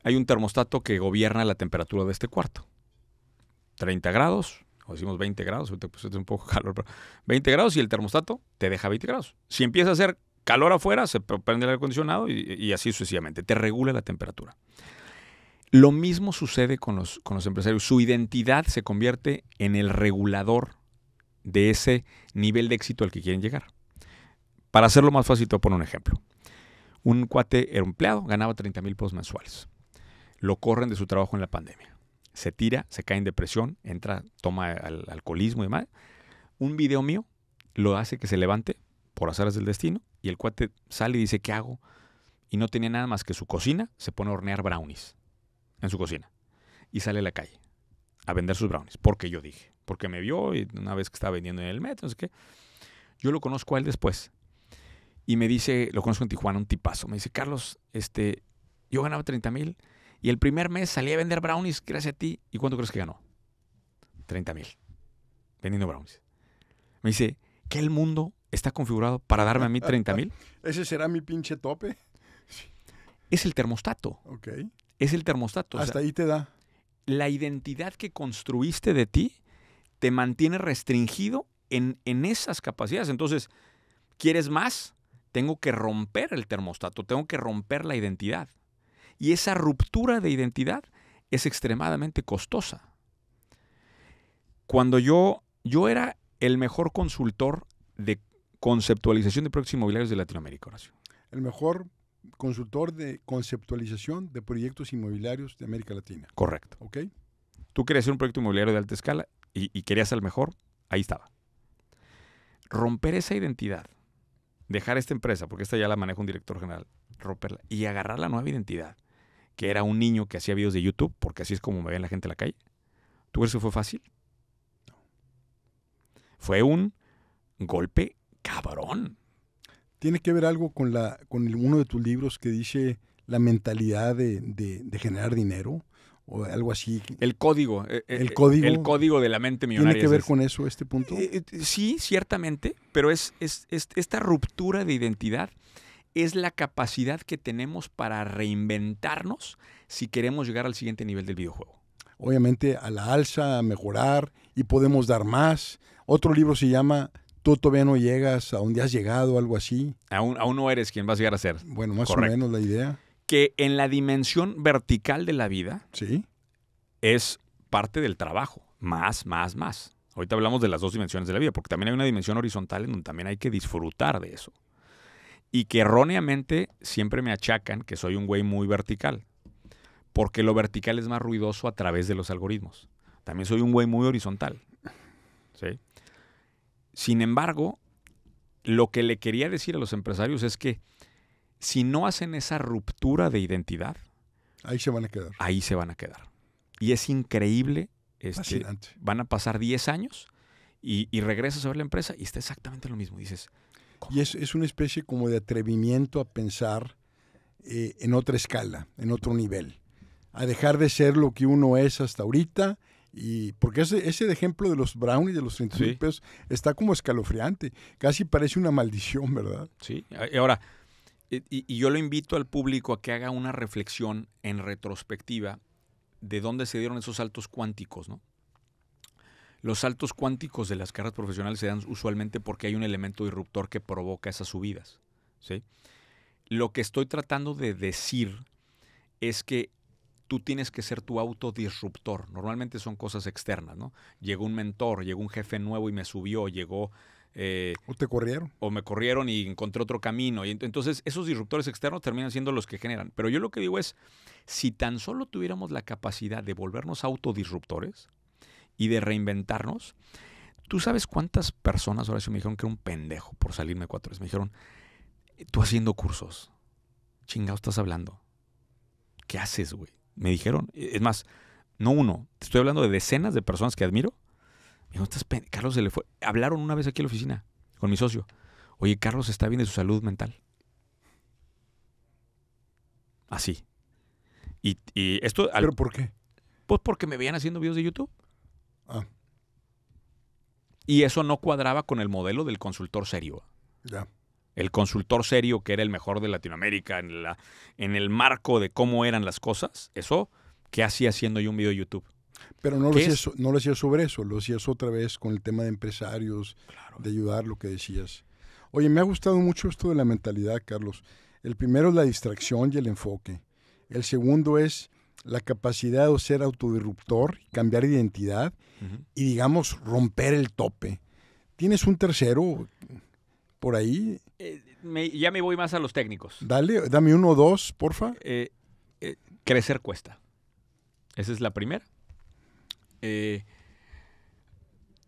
hay un termostato que gobierna la temperatura de este cuarto. 30 grados, o decimos 20 grados, es pues, un poco calor, pero 20 grados y el termostato te deja 20 grados. Si empieza a hacer calor afuera, se prende el aire acondicionado y, así sucesivamente, te regula la temperatura. Lo mismo sucede con los, con los empresarios. Su identidad se convierte en el regulador de ese nivel de éxito al que quieren llegar. Para hacerlo más fácil, te voy a poner un ejemplo. Un cuate era empleado, ganaba 30 mil pesos mensuales lo corren de su trabajo en la pandemia. Se tira, se cae en depresión, entra, toma al alcoholismo y demás. Un video mío lo hace que se levante por azares del destino y el cuate sale y dice, ¿qué hago? Y no tenía nada más que su cocina, se pone a hornear brownies en su cocina y sale a la calle a vender sus brownies, porque yo dije, porque me vio y una vez que estaba vendiendo en el metro, no sé qué. Yo lo conozco a él después y me dice, lo conozco en Tijuana, un tipazo, me dice, Carlos, este, yo ganaba 30 mil y el primer mes salí a vender brownies gracias a ti. ¿Y cuánto crees que ganó? 30 mil. Vendiendo brownies. Me dice, ¿qué el mundo está configurado para darme a mí 30 mil? ¿Ese será mi pinche tope? Es el termostato. Ok. Es el termostato. Hasta ahí te da. La identidad que construiste de ti te mantiene restringido en, en esas capacidades. Entonces, ¿quieres más? Tengo que romper el termostato, tengo que romper la identidad. Y esa ruptura de identidad es extremadamente costosa. Cuando yo, yo era el mejor consultor de conceptualización de proyectos inmobiliarios de Latinoamérica, Horacio. El mejor consultor de conceptualización de proyectos inmobiliarios de América Latina. Correcto. ¿Ok? Tú querías hacer un proyecto inmobiliario de alta escala y, y querías al mejor, ahí estaba. Romper esa identidad, dejar esta empresa, porque esta ya la maneja un director general, romperla y agarrar la nueva identidad que era un niño que hacía videos de YouTube, porque así es como me ven la gente en la calle. ¿Tú crees que fue fácil? No. Fue un golpe cabrón. Tiene que ver algo con, la, con uno de tus libros que dice la mentalidad de, generar dinero o algo así. El código. Eh, eh, el eh, código. El código de la mente millonaria. ¿Tiene que ver con eso este punto? sí, ciertamente, pero es, esta ruptura de identidad es la capacidad que tenemos para reinventarnos si queremos llegar al siguiente nivel del videojuego. Obviamente a la alza, a mejorar y podemos dar más. Otro libro se llama Tú todavía no llegas a donde has llegado, algo así. Aún, aún no eres quien vas a llegar a ser. Bueno, más o menos la idea. Que en la dimensión vertical de la vida ¿Sí? es parte del trabajo. Más, más, más. Ahorita hablamos de las dos dimensiones de la vida, porque también hay una dimensión horizontal en donde también hay que disfrutar de eso y que erróneamente siempre me achacan que soy un güey muy vertical, porque lo vertical es más ruidoso a través de los algoritmos. También soy un güey muy horizontal. Sin embargo, lo que le quería decir a los empresarios es que si no hacen esa ruptura de identidad, ahí se van a quedar. Ahí se van a quedar. Y es increíble. Este, Van a pasar 10 años y, y regresas a ver la empresa y está exactamente lo mismo. Dices, y es, una especie como de atrevimiento a pensar eh, en otra escala, en otro nivel, a dejar de ser lo que uno es hasta ahorita. Y porque ese, ese ejemplo de los y de los 30 está como escalofriante, casi parece una maldición, ¿verdad? Sí, ahora, eh, y, y yo lo invito al público a que haga una reflexión en retrospectiva de dónde se dieron esos saltos cuánticos, ¿no? Los saltos cuánticos de las carreras profesionales se dan usualmente porque hay un elemento disruptor que provoca esas subidas. ¿sí? Lo que estoy tratando de decir es que tú tienes que ser tu autodisruptor. Normalmente son cosas externas, ¿no? Llegó un mentor, llegó un jefe nuevo y me subió, llegó... Eh, o te corrieron. O me corrieron y encontré otro camino. Y entonces esos disruptores externos terminan siendo los que generan. Pero yo lo que digo es, si tan solo tuviéramos la capacidad de volvernos autodisruptores, y de reinventarnos. ¿Tú sabes cuántas personas, ahora sí me dijeron que era un pendejo por salirme cuatro veces? Me dijeron, tú haciendo cursos, chingado estás hablando. ¿Qué haces, güey? Me dijeron, es más, no uno, te estoy hablando de decenas de personas que admiro. Me dijeron, estás Carlos se le fue. Hablaron una vez aquí en la oficina con mi socio. Oye, Carlos está bien de su salud mental. Así. Y, esto. ¿Pero por qué? Pues porque me veían haciendo videos de YouTube. Ah. Y eso no cuadraba con el modelo del consultor serio. Ya. El consultor serio, que era el mejor de Latinoamérica en, la, en el marco de cómo eran las cosas, eso, ¿qué hacía haciendo yo un video de YouTube? Pero no lo, hacías, lo sobre eso, lo hacías otra vez con el tema de empresarios, de ayudar, lo que decías. Oye, me ha gustado mucho esto de la mentalidad, Carlos. El primero es la distracción y el enfoque. El segundo es la capacidad de ser autodirruptor, cambiar identidad y, digamos, romper el tope. ¿Tienes un tercero por ahí? Eh, ya me voy más a los técnicos. Dale, dame uno o dos, porfa. Eh, eh, crecer cuesta. Esa es la primera.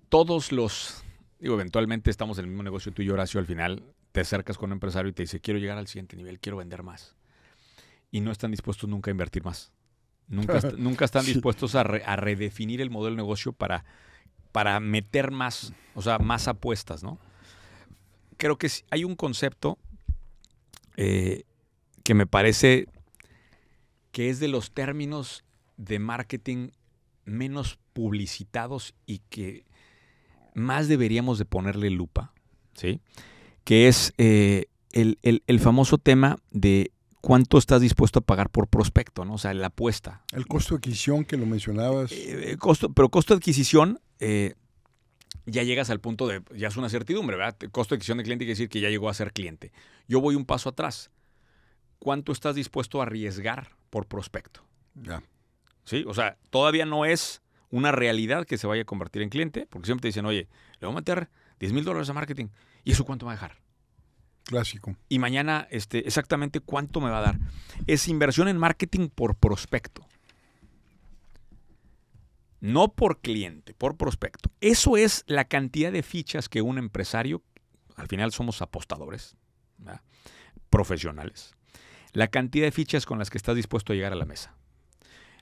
todos los, digo, eventualmente estamos en el mismo negocio tú y Horacio, al final te acercas con un empresario y te dice, quiero llegar al siguiente nivel, quiero vender más. Y no están dispuestos nunca a invertir más. Nunca, están dispuestos a, redefinir el modelo de negocio para, para meter más, o sea, más apuestas, ¿no? Creo que hay un concepto eh, que me parece que es de los términos de marketing menos publicitados y que más deberíamos de ponerle lupa, ¿sí? Que es eh, el famoso tema de cuánto estás dispuesto a pagar por prospecto, ¿no? O sea, la apuesta. El costo de adquisición que lo mencionabas. Eh, eh, costo, pero costo de adquisición, eh, ya llegas al punto de, ya es una certidumbre, ¿verdad? Costo de adquisición de cliente quiere decir que ya llegó a ser cliente. Yo voy un paso atrás. ¿Cuánto estás dispuesto a arriesgar por prospecto? Ya. Sí, o sea, todavía no es una realidad que se vaya a convertir en cliente, porque siempre te dicen, oye, le voy a meter 10 mil dólares a marketing. ¿Y eso cuánto va a dejar? Clásico. Y mañana, este, exactamente cuánto me va a dar. Es inversión en marketing por prospecto. No por cliente, por prospecto. Eso es la cantidad de fichas que un empresario, al final somos apostadores, profesionales, la cantidad de fichas con las que estás dispuesto a llegar a la mesa.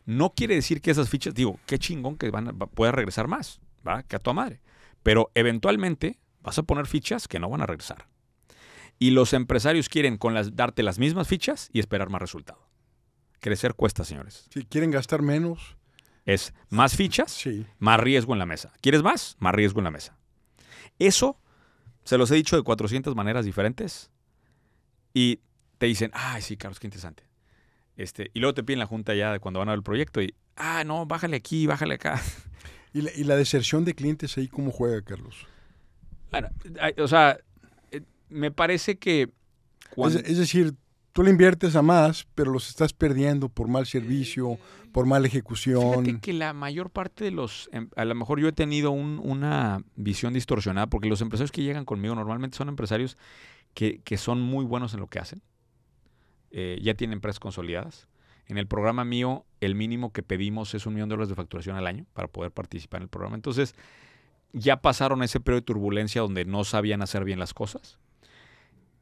No quiere decir que esas fichas, digo, qué chingón que van a, regresar más, ¿verdad? Que a tu madre. Pero eventualmente vas a poner fichas que no van a regresar. Y los empresarios quieren con darte las mismas fichas y esperar más resultado. Crecer cuesta, señores. Si quieren gastar menos. Es más fichas, más riesgo en la mesa. ¿Quieres más? Más riesgo en la mesa. Eso, se los he dicho de 400 maneras diferentes. Y te dicen, ay, sí, Carlos, qué interesante. Este, y luego te piden la junta ya de cuando van a ver el proyecto y, ah, no, bájale aquí, bájale acá. ¿Y la, deserción de clientes ahí cómo juega, Carlos? Bueno, o sea, me parece que... Es, decir, tú le inviertes a más, pero los estás perdiendo por mal servicio, mm. por mala ejecución. Fíjate que la mayor parte de los... Em, a lo mejor yo he tenido una visión distorsionada, porque los empresarios que llegan conmigo normalmente son empresarios que, son muy buenos en lo que hacen. Eh, ya tienen empresas consolidadas. En el programa mío, el mínimo que pedimos es un millón de dólares de facturación al año para poder participar en el programa. Entonces, ya pasaron ese periodo de turbulencia donde no sabían hacer bien las cosas.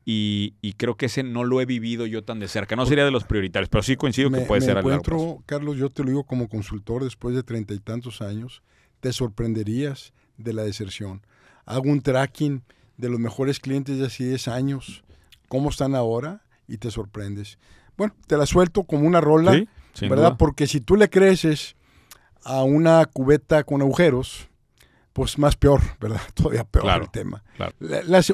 Y, creo que ese no lo he vivido yo tan de cerca. No pues, sería de los prioritarios, pero sí coincido que puede ser encuentro, Carlos, yo te lo digo como consultor después de treinta y tantos años, te sorprenderías de la deserción. Hago un tracking de los mejores clientes de hace 10 años, cómo están ahora y te sorprendes. Bueno, te la suelto como una rola, ¿verdad? Porque si tú le creces a una cubeta con agujeros, pues más peor, ¿verdad? Todavía peor el tema.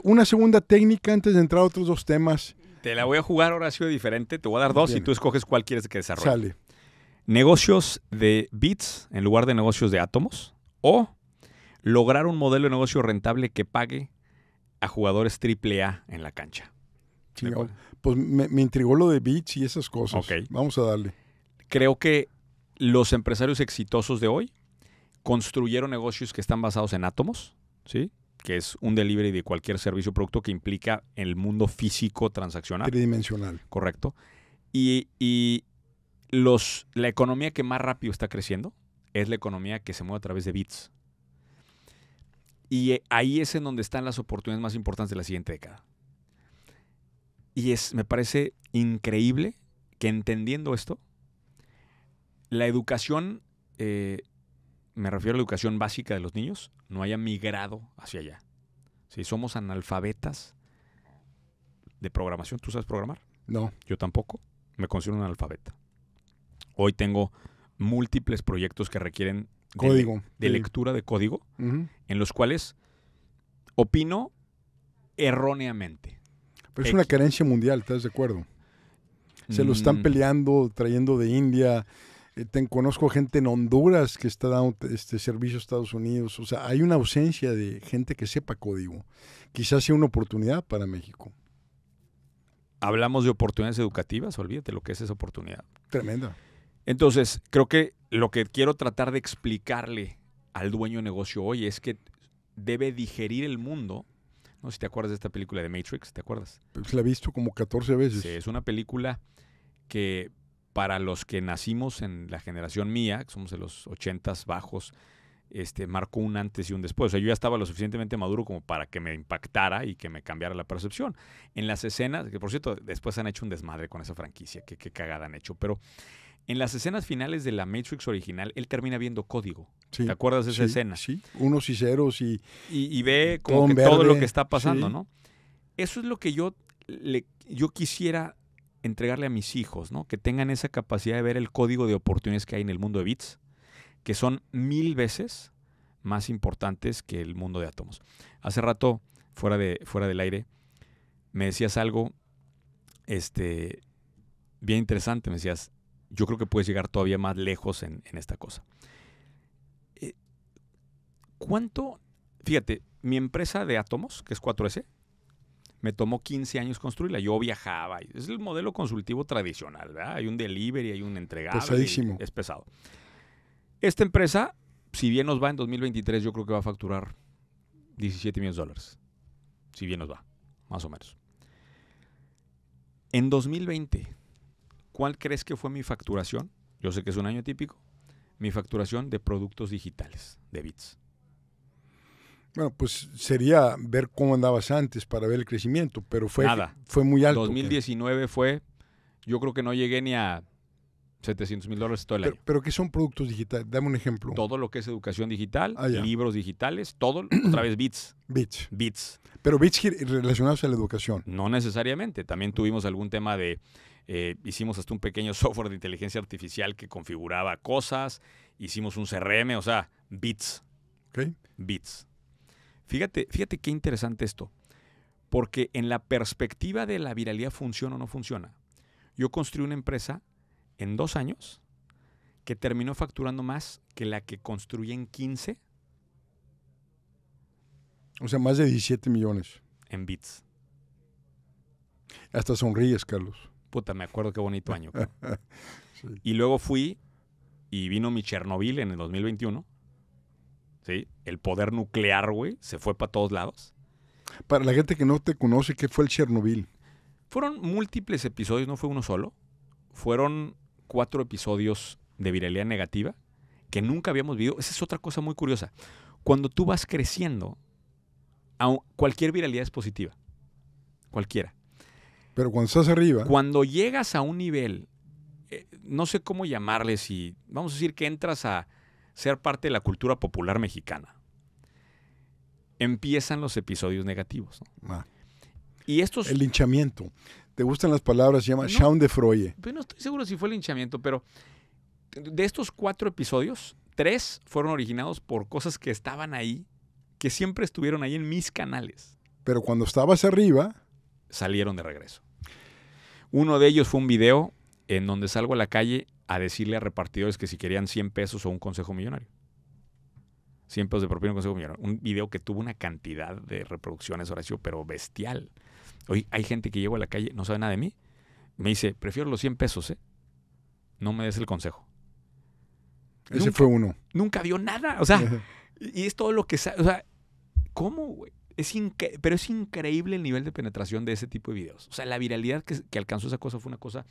una segunda técnica antes de entrar a otros dos temas. Te la voy a jugar, ahora Horacio, diferente. Te voy a dar dos y tú escoges cuál quieres que desarrolle. Sale. Negocios de bits en lugar de negocios de átomos o lograr un modelo de negocio rentable que pague a jugadores triple A en la cancha. pues me, intrigó lo de bits y esas cosas. Vamos a darle. Creo que los empresarios exitosos de hoy construyeron negocios que están basados en átomos, ¿sí? que es un delivery de cualquier servicio o producto que implica el mundo físico transaccional. Tridimensional. Correcto. Y, los, la economía que más rápido está creciendo es la economía que se mueve a través de bits. Y eh, ahí es en donde están las oportunidades más importantes de la siguiente década. Y es, me parece increíble que entendiendo esto, la educación eh, me refiero a la educación básica de los niños, no haya migrado hacia allá. Si somos analfabetas de programación, ¿tú sabes programar? No. Yo tampoco. Me considero un analfabeta. Hoy tengo múltiples proyectos que requieren código. de, lectura de código, en los cuales opino erróneamente. Pero es una carencia mundial, ¿estás de acuerdo? Se lo están mm. peleando, trayendo de India, eh, conozco gente en Honduras que está dando este servicio a Estados Unidos. O sea, hay una ausencia de gente que sepa código. Quizás sea una oportunidad para México. Hablamos de oportunidades educativas, olvídate lo que es esa oportunidad. Tremenda. Entonces, creo que lo que quiero tratar de explicarle al dueño de negocio hoy es que debe digerir el mundo. No sé si te acuerdas de esta película de Matrix, ¿te acuerdas? Pues la he visto como 14 veces. es una película que para los que nacimos en la generación mía, que somos de los ochentas bajos, este, marcó un antes y un después. O sea, yo ya estaba lo suficientemente maduro como para que me impactara y que me cambiara la percepción. En las escenas, que por cierto, después han hecho un desmadre con esa franquicia, que qué cagada han hecho, pero en las escenas finales de la Matrix original, él termina viendo código. ¿Te acuerdas de esa escena? Sí, unos y ceros y... Y, ve como todo, lo que está pasando, ¿no? Eso es lo que yo, le, yo quisiera entregarle a mis hijos, ¿no? Que tengan esa capacidad de ver el código de oportunidades que hay en el mundo de bits, que son mil veces más importantes que el mundo de átomos. Hace rato, fuera, de, fuera del aire, me decías algo este, bien interesante. Me decías, yo creo que puedes llegar todavía más lejos en, esta cosa. Eh, ¿Cuánto? Fíjate, mi empresa de átomos, que es 4S, me tomó 15 años construirla. Yo viajaba. Es el modelo consultivo tradicional, ¿verdad? Hay un delivery, hay un entregable. Pesadísimo. Es pesado. Esta empresa, si bien nos va en 2023, yo creo que va a facturar 17 millones de dólares. Si bien nos va, más o menos. En 2020, ¿cuál crees que fue mi facturación? Yo sé que es un año típico. Mi facturación de productos digitales, de bits. Bueno, pues sería ver cómo andabas antes para ver el crecimiento, pero fue, fue muy alto. 2019 fue, yo creo que no llegué ni a 700 mil dólares todo el pero, año. Pero ¿qué son productos digitales? Dame un ejemplo. Todo lo que es educación digital, ah, libros digitales, todo, otra vez bits. Bits. Bits. Pero bits relacionados a la educación. No necesariamente. También tuvimos algún tema de, eh, hicimos hasta un pequeño software de inteligencia artificial que configuraba cosas, hicimos un CRM, o sea, bits. Ok. Bits. Fíjate, fíjate qué interesante esto, porque en la perspectiva de la viralidad funciona o no funciona, yo construí una empresa en dos años que terminó facturando más que la que construí en 15. O sea, más de 17 millones. En bits. Hasta sonríes, Carlos. Puta, me acuerdo qué bonito año. Y luego fui y vino mi Chernobyl en el 2021 este, el poder nuclear, güey, se fue para todos lados. Para la gente que no te conoce, ¿qué fue el Chernobyl? Fueron múltiples episodios, no fue uno solo. Fueron cuatro episodios de viralidad negativa que nunca habíamos vivido. Esa es otra cosa muy curiosa. Cuando tú vas creciendo, cualquier viralidad es positiva. Cualquiera. Pero cuando estás arriba. Cuando llegas a un nivel, eh, no sé cómo llamarle, si vamos a decir que entras a ser parte de la cultura popular mexicana, empiezan los episodios negativos. Ah. Y El linchamiento. ¿Te gustan las palabras? Se llama Shaun de Freud. Pues no estoy seguro si fue el linchamiento, pero de estos cuatro episodios, tres fueron originados por cosas que estaban ahí, que siempre estuvieron ahí en mis canales. Pero cuando estabas arriba... Salieron de regreso. Uno de ellos fue un video en donde salgo a la calle a decirle a repartidores que si querían 100 pesos o un consejo millonario. 100 pesos de propina, un consejo millonario. Un video que tuvo una cantidad de reproducciones, Horacio, pero bestial. Hoy hay gente que llego a la calle, no sabe nada de mí, me dice, prefiero los 100 pesos, ¿eh? No me des el consejo. Ese fue uno. Nunca vio nada, o sea, y es todo lo que sabe, o sea, ¿cómo, Es pero es increíble el nivel de penetración de ese tipo de videos. O sea, la viralidad que alcanzó esa cosa fue una cosa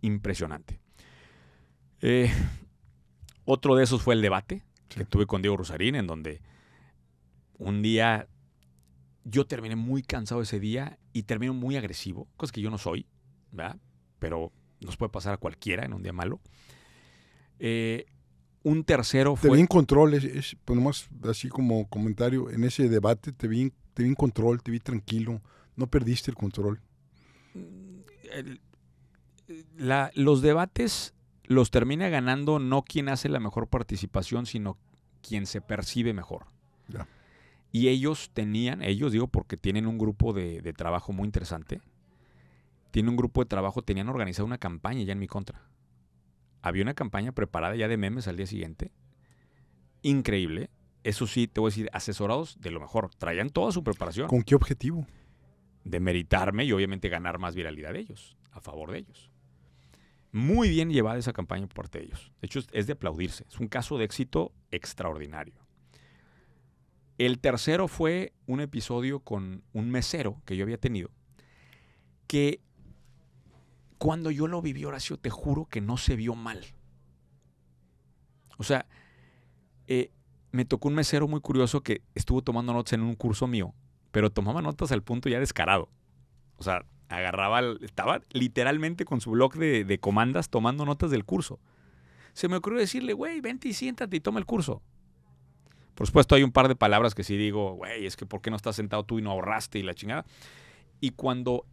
impresionante. Eh, otro de esos fue el debate que tuve con Diego Rosarín, en donde un día yo terminé muy cansado ese día y terminé muy agresivo, cosa que yo no soy, ¿verdad? Pero nos puede pasar a cualquiera en un día malo. Eh, un tercero fue... Te vi en control, es, pues nomás así como comentario, en ese debate te vi, te en control, te vi tranquilo, no perdiste el control. Mm, los debates los termina ganando no quien hace la mejor participación, sino quien se percibe mejor. Y ellos tenían, ellos digo porque tienen un grupo de, de, trabajo muy interesante, tienen un grupo de trabajo, tenían organizado una campaña ya en mi contra. Había una campaña preparada ya de memes al día siguiente. Increíble. Eso sí, te voy a decir, asesorados de lo mejor. Traían toda su preparación. ¿Con qué objetivo? De meritarme y obviamente ganar más viralidad de ellos, a favor de ellos. Muy bien llevada esa campaña por parte de ellos. De hecho, es de aplaudirse. Es un caso de éxito extraordinario. El tercero fue un episodio con un mesero que yo había tenido, que cuando yo lo viví, Horacio, te juro que no se vio mal. O sea, eh, me tocó un mesero muy curioso que estuvo tomando notas en un curso mío, pero tomaba notas al punto ya descarado. O sea, agarraba, estaba literalmente con su blog de, comandas tomando notas del curso. Se me ocurrió decirle, güey, vente y siéntate y toma el curso. Por supuesto, hay un par de palabras que sí digo, güey, es que ¿por qué no estás sentado tú y no ahorraste y la chingada? Y cuando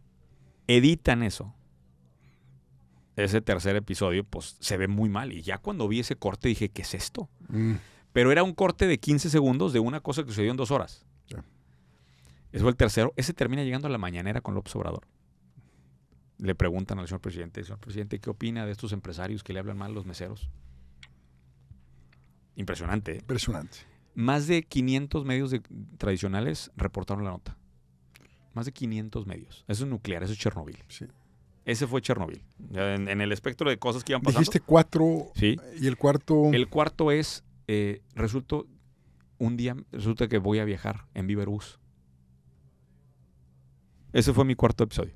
editan eso, ese tercer episodio, pues se ve muy mal. Y ya cuando vi ese corte dije, ¿qué es esto? Mm. Pero era un corte de 15 segundos de una cosa que sucedió en dos horas. Eso fue el tercero. Ese termina llegando a la mañanera con López Obrador le preguntan al señor presidente, señor presidente, ¿qué opina de estos empresarios que le hablan mal a los meseros? Impresionante. ¿eh? Impresionante. Más de 500 medios tradicionales reportaron la nota. Más de 500 medios. Eso es nuclear, eso es Chernobyl. Ese fue Chernobyl. En, el espectro de cosas que iban pasando. Dijiste cuatro. Sí. Y el cuarto. El cuarto es, eh, resultó, un día, resulta que voy a viajar en Viverbus. Ese fue mi cuarto episodio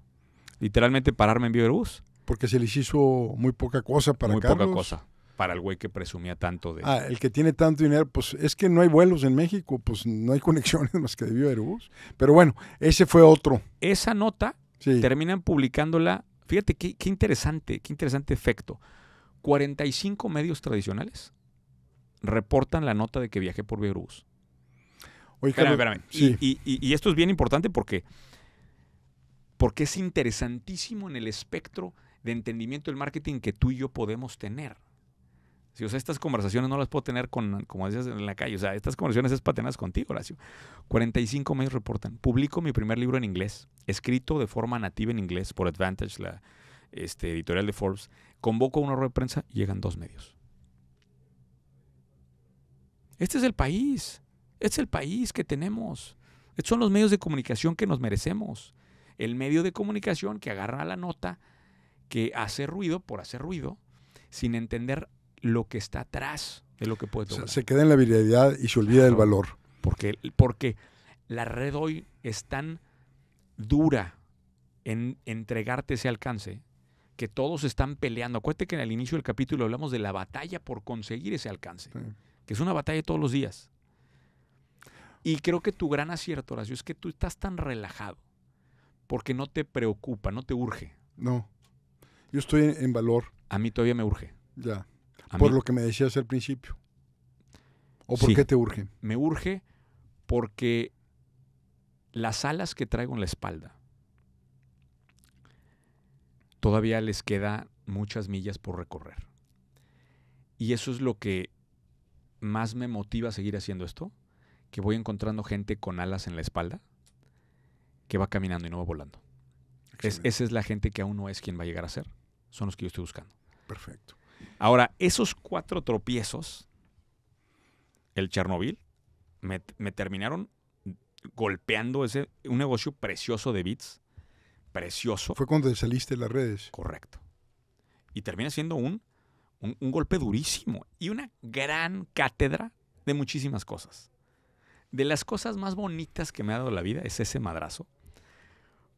literalmente pararme en vivo Porque se les hizo muy poca cosa para Carlos. cosa para el güey que presumía tanto de... Ah, el que tiene tanto dinero, pues es que no hay vuelos en México, pues no hay conexiones más que de Viva Pero bueno, ese fue otro. Esa nota terminan publicándola, fíjate qué, qué, interesante, qué interesante efecto. 45 medios tradicionales reportan la nota de que viajé por Viva Aerobús. y esto es bien importante porque porque es interesantísimo en el espectro de entendimiento del marketing que tú y yo podemos tener. Si o sea, estas conversaciones no las puedo tener con, como decías en la calle. O sea, estas conversaciones es para tenerlas contigo, Horacio. 45 medios reportan. Publico mi primer libro en inglés, escrito de forma nativa en inglés por Advantage, la este, editorial de Forbes. Convoco a una rueda de prensa y llegan dos medios. Este es el país. Este es el país que tenemos. Estos son los medios de comunicación que nos merecemos el medio de comunicación que agarra la nota, que hace ruido por hacer ruido, sin entender lo que está atrás de lo que puede O Se, se queda en la viralidad y se olvida del valor. Porque, porque la red hoy es tan dura en entregarte ese alcance que todos están peleando. Acuérdate que en el inicio del capítulo hablamos de la batalla por conseguir ese alcance, que es una batalla de todos los días. Y creo que tu gran acierto, Horacio, es que tú estás tan relajado porque no te preocupa, no te urge. No. Yo estoy en, valor. A mí todavía me urge. Ya. por lo que me decías al principio. ¿O por qué te urge? Me urge porque las alas que traigo en la espalda todavía les queda muchas millas por recorrer. Y eso es lo que más me motiva a seguir haciendo esto, que voy encontrando gente con alas en la espalda que va caminando y no va volando. esa es la gente que aún no es quien va a llegar a ser. Son los que yo estoy buscando. Perfecto. Ahora, esos cuatro tropiezos, el Chernobyl, me, terminaron golpeando ese, un negocio precioso de bits. Precioso. Fue cuando saliste de las redes. Correcto. Y termina siendo un golpe durísimo y una gran cátedra de muchísimas cosas. De las cosas más bonitas que me ha dado la vida es ese madrazo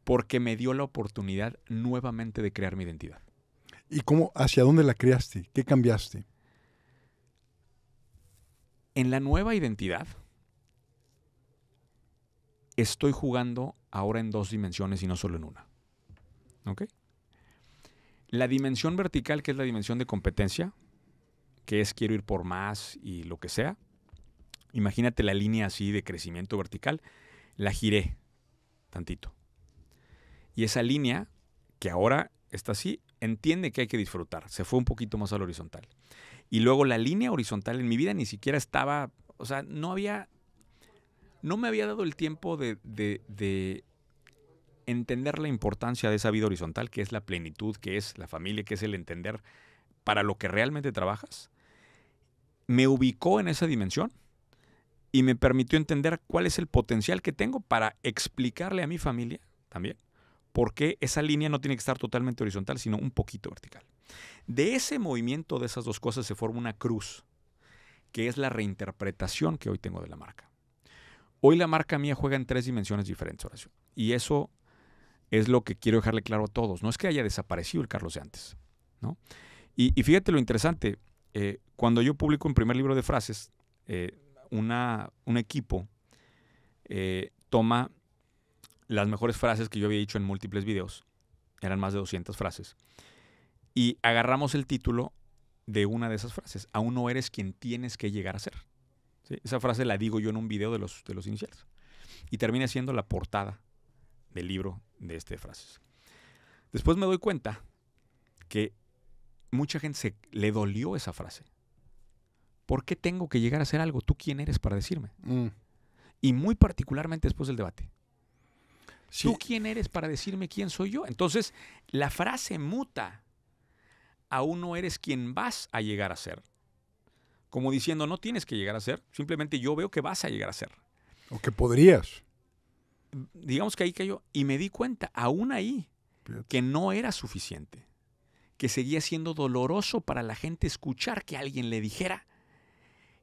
porque me dio la oportunidad nuevamente de crear mi identidad. ¿Y cómo, hacia dónde la creaste? ¿Qué cambiaste? En la nueva identidad estoy jugando ahora en dos dimensiones y no solo en una. ¿Ok? La dimensión vertical, que es la dimensión de competencia, que es quiero ir por más y lo que sea. Imagínate la línea así de crecimiento vertical. La giré tantito. Y esa línea, que ahora está así, entiende que hay que disfrutar. Se fue un poquito más al horizontal. Y luego la línea horizontal en mi vida ni siquiera estaba, o sea, no había, no me había dado el tiempo de, de entender la importancia de esa vida horizontal, que es la plenitud, que es la familia, que es el entender para lo que realmente trabajas, me ubicó en esa dimensión y me permitió entender cuál es el potencial que tengo para explicarle a mi familia también porque esa línea no tiene que estar totalmente horizontal, sino un poquito vertical. De ese movimiento de esas dos cosas se forma una cruz, que es la reinterpretación que hoy tengo de la marca. Hoy la marca mía juega en tres dimensiones diferentes, Horacio. Y eso es lo que quiero dejarle claro a todos. No es que haya desaparecido el Carlos de antes. Y, fíjate lo interesante. Eh, cuando yo publico un primer libro de frases, eh, un equipo eh, toma las mejores frases que yo había dicho en múltiples videos. Eran más de 200 frases. Y agarramos el título de una de esas frases. Aún no eres quien tienes que llegar a ser. Esa frase la digo yo en un video de los, de los iniciales. Y termina siendo la portada del libro de este frases. Después me doy cuenta que mucha gente se, le dolió esa frase. ¿Por qué tengo que llegar a ser algo? ¿Tú quién eres para decirme? Mm. Y muy particularmente después del debate. ¿Tú quién eres para decirme quién soy yo? Entonces, la frase muta. Aún no eres quien vas a llegar a ser. Como diciendo, no tienes que llegar a ser. Simplemente yo veo que vas a llegar a ser. O que podrías. Digamos que ahí cayó. Y me di cuenta, aún ahí, que no era suficiente. Que seguía siendo doloroso para la gente escuchar que alguien le dijera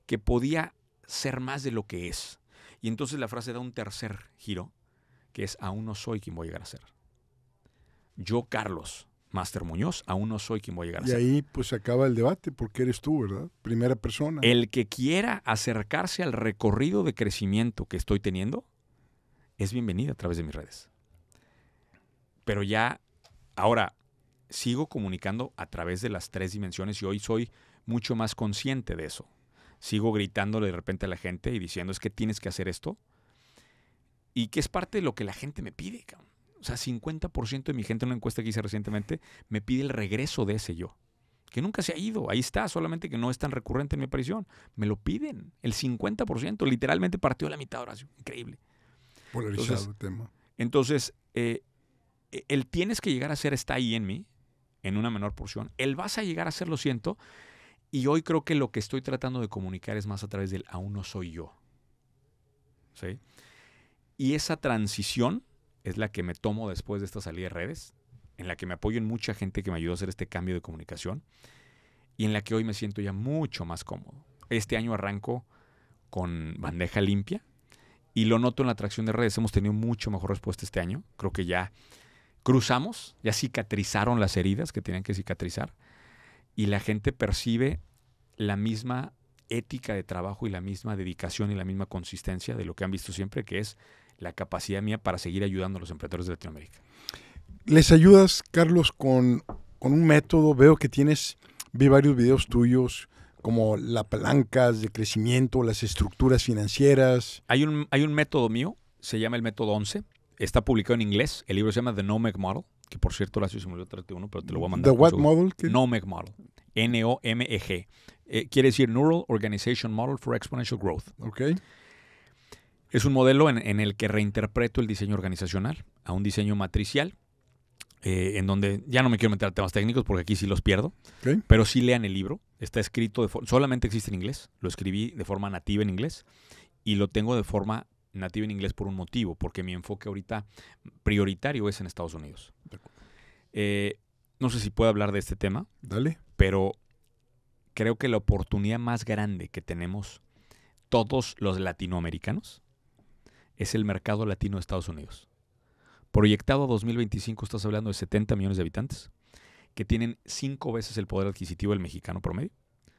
que podía ser más de lo que es. Y entonces la frase da un tercer giro que es aún no soy quien voy a llegar a ser. Yo, Carlos Master Muñoz, aún no soy quien voy a llegar a ser. Y ahí pues acaba el debate, porque eres tú, ¿verdad? Primera persona. El que quiera acercarse al recorrido de crecimiento que estoy teniendo, es bienvenido a través de mis redes. Pero ya, ahora, sigo comunicando a través de las tres dimensiones y hoy soy mucho más consciente de eso. Sigo gritándole de repente a la gente y diciendo, es que tienes que hacer esto, y que es parte de lo que la gente me pide, O sea, 50% de mi gente en una encuesta que hice recientemente me pide el regreso de ese yo. Que nunca se ha ido, ahí está, solamente que no es tan recurrente en mi aparición. Me lo piden, el 50%, literalmente partió la mitad, oración. Increíble. Polarizado entonces, el tema. Entonces, eh, e, el tienes que llegar a ser está ahí en mí, en una menor porción. El vas a llegar a ser, lo siento. Y hoy creo que lo que estoy tratando de comunicar es más a través del aún no soy yo. ¿Sí? Y esa transición es la que me tomo después de esta salida de redes, en la que me apoyo en mucha gente que me ayudó a hacer este cambio de comunicación y en la que hoy me siento ya mucho más cómodo. Este año arranco con bandeja limpia y lo noto en la atracción de redes. Hemos tenido mucho mejor respuesta este año. Creo que ya cruzamos, ya cicatrizaron las heridas que tenían que cicatrizar y la gente percibe la misma ética de trabajo y la misma dedicación y la misma consistencia de lo que han visto siempre, que es la capacidad mía para seguir ayudando a los emprendedores de Latinoamérica. Les ayudas, Carlos, con, un método. Veo que tienes, vi varios videos tuyos como las palancas de crecimiento, las estructuras financieras. Hay un, hay un método mío, se llama el método 11, está publicado en inglés, el libro se llama The NOMEC Model, que por cierto la se me olvidó uno, pero te lo voy a mandar. ¿The what model? nomeg Model, N-O-M-E-G. Eh, quiere decir Neural Organization Model for Exponential Growth. Okay. Es un modelo en, el que reinterpreto el diseño organizacional a un diseño matricial, eh, en donde ya no me quiero meter a temas técnicos porque aquí sí los pierdo, pero sí lean el libro. Está escrito, de solamente existe en inglés, lo escribí de forma nativa en inglés y lo tengo de forma nativa en inglés por un motivo, porque mi enfoque ahorita prioritario es en Estados Unidos. Eh, no sé si puedo hablar de este tema, pero creo que la oportunidad más grande que tenemos todos los latinoamericanos es el mercado latino de Estados Unidos. Proyectado a 2025 estás hablando de 70 millones de habitantes que tienen cinco veces el poder adquisitivo del mexicano promedio.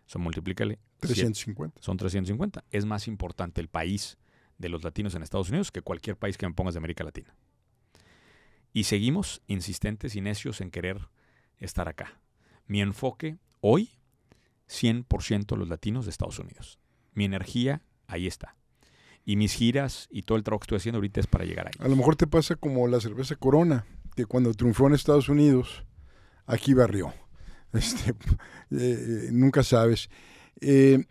Son 350. son 350. Es más importante el país de los latinos en Estados Unidos que cualquier país que me pongas de América Latina. Y seguimos insistentes y necios en querer estar acá. Mi enfoque hoy, 100% los latinos de Estados Unidos. Mi energía, ahí está y mis giras y todo el trabajo que estoy haciendo ahorita es para llegar ahí. A lo mejor te pasa como la cerveza Corona, que cuando triunfó en Estados Unidos, aquí barrió. Este, eh, eh, nunca sabes. Eh,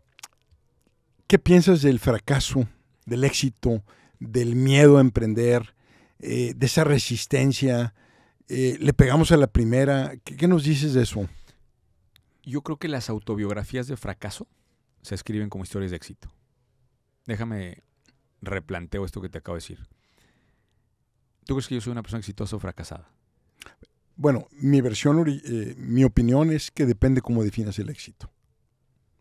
¿Qué piensas del fracaso, del éxito, del miedo a emprender, de esa resistencia? ¿Le pegamos a la primera? ¿Qué, nos dices de eso? Yo creo que las autobiografías de fracaso se escriben como historias de éxito. Déjame replanteo esto que te acabo de decir. ¿Tú crees que yo soy una persona exitosa o fracasada? Bueno, mi versión, eh, mi opinión es que depende cómo definas el éxito.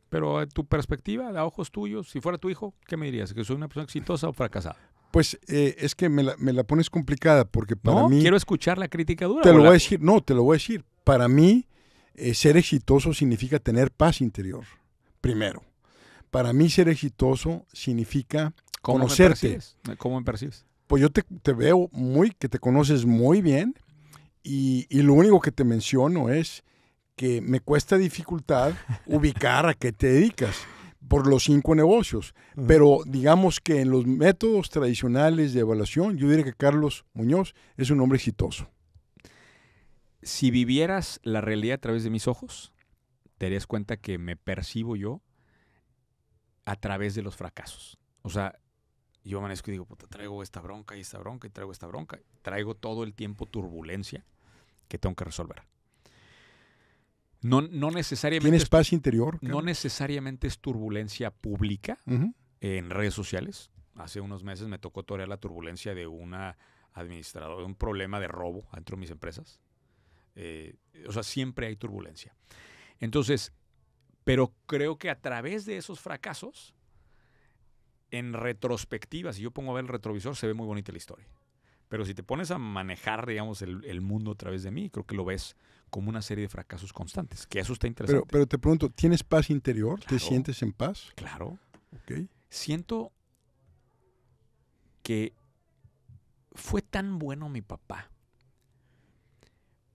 Pero eh, tu perspectiva, a ojos tuyos, si fuera tu hijo, ¿qué me dirías? ¿Que soy una persona exitosa o fracasada? Pues eh, es que me la, pones complicada porque para no, mí... quiero escuchar la crítica dura. Te lo voy a decir, no, te lo voy a decir. Para mí, ser exitoso significa tener paz interior, primero. Para mí ser exitoso significa conocerte. Eh, ¿Cómo me percibes? Pues yo te, veo muy, que te conoces muy bien y, lo único que te menciono es que me cuesta dificultad ubicar a qué te dedicas por los cinco negocios. Ah. Pero digamos que en los métodos tradicionales de evaluación, yo diría que Carlos Muñoz es un hombre exitoso. Si vivieras la realidad a través de mis ojos, te darías cuenta que me percibo yo a través de los fracasos. O sea, yo amanezco y digo, puta, traigo esta bronca y esta bronca y traigo esta bronca. Traigo todo el tiempo turbulencia que tengo que resolver. No, no necesariamente. ¿Tiene espacio interior? No necesariamente es turbulencia pública en redes sociales. Hace unos meses me tocó torear la turbulencia de una administrador, de un problema de robo dentro de mis empresas. Eh, o sea, siempre hay turbulencia. Entonces, pero creo que a través de esos fracasos en retrospectiva, si yo pongo a ver el retrovisor, se ve muy bonita la historia. Pero si te pones a manejar, digamos, el, mundo a través de mí, creo que lo ves como una serie de fracasos constantes, que eso está interesante. Pero, te pregunto, ¿tienes paz interior? ¿Te sientes en paz? Claro. Siento que fue tan bueno mi papá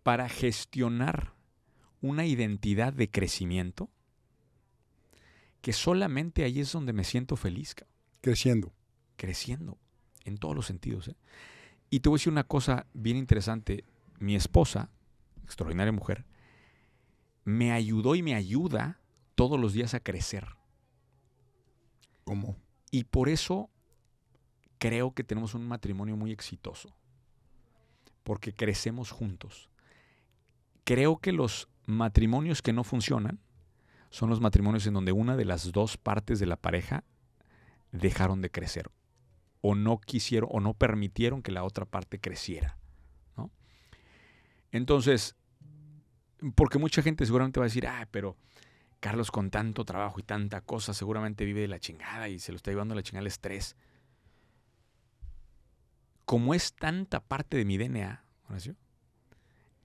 para gestionar una identidad de crecimiento que solamente ahí es donde me siento feliz. Cabrón. Creciendo. Creciendo, en todos los sentidos. ¿eh? Y te voy a decir una cosa bien interesante. Mi esposa, extraordinaria mujer, me ayudó y me ayuda todos los días a crecer. ¿Cómo? Y por eso creo que tenemos un matrimonio muy exitoso. Porque crecemos juntos. Creo que los matrimonios que no funcionan son los matrimonios en donde una de las dos partes de la pareja dejaron de crecer o no quisieron o no permitieron que la otra parte creciera. Entonces, porque mucha gente seguramente va a decir, ah, pero Carlos con tanto trabajo y tanta cosa seguramente vive de la chingada y se lo está llevando la chingada el estrés. Como es tanta parte de mi DNA, Horacio,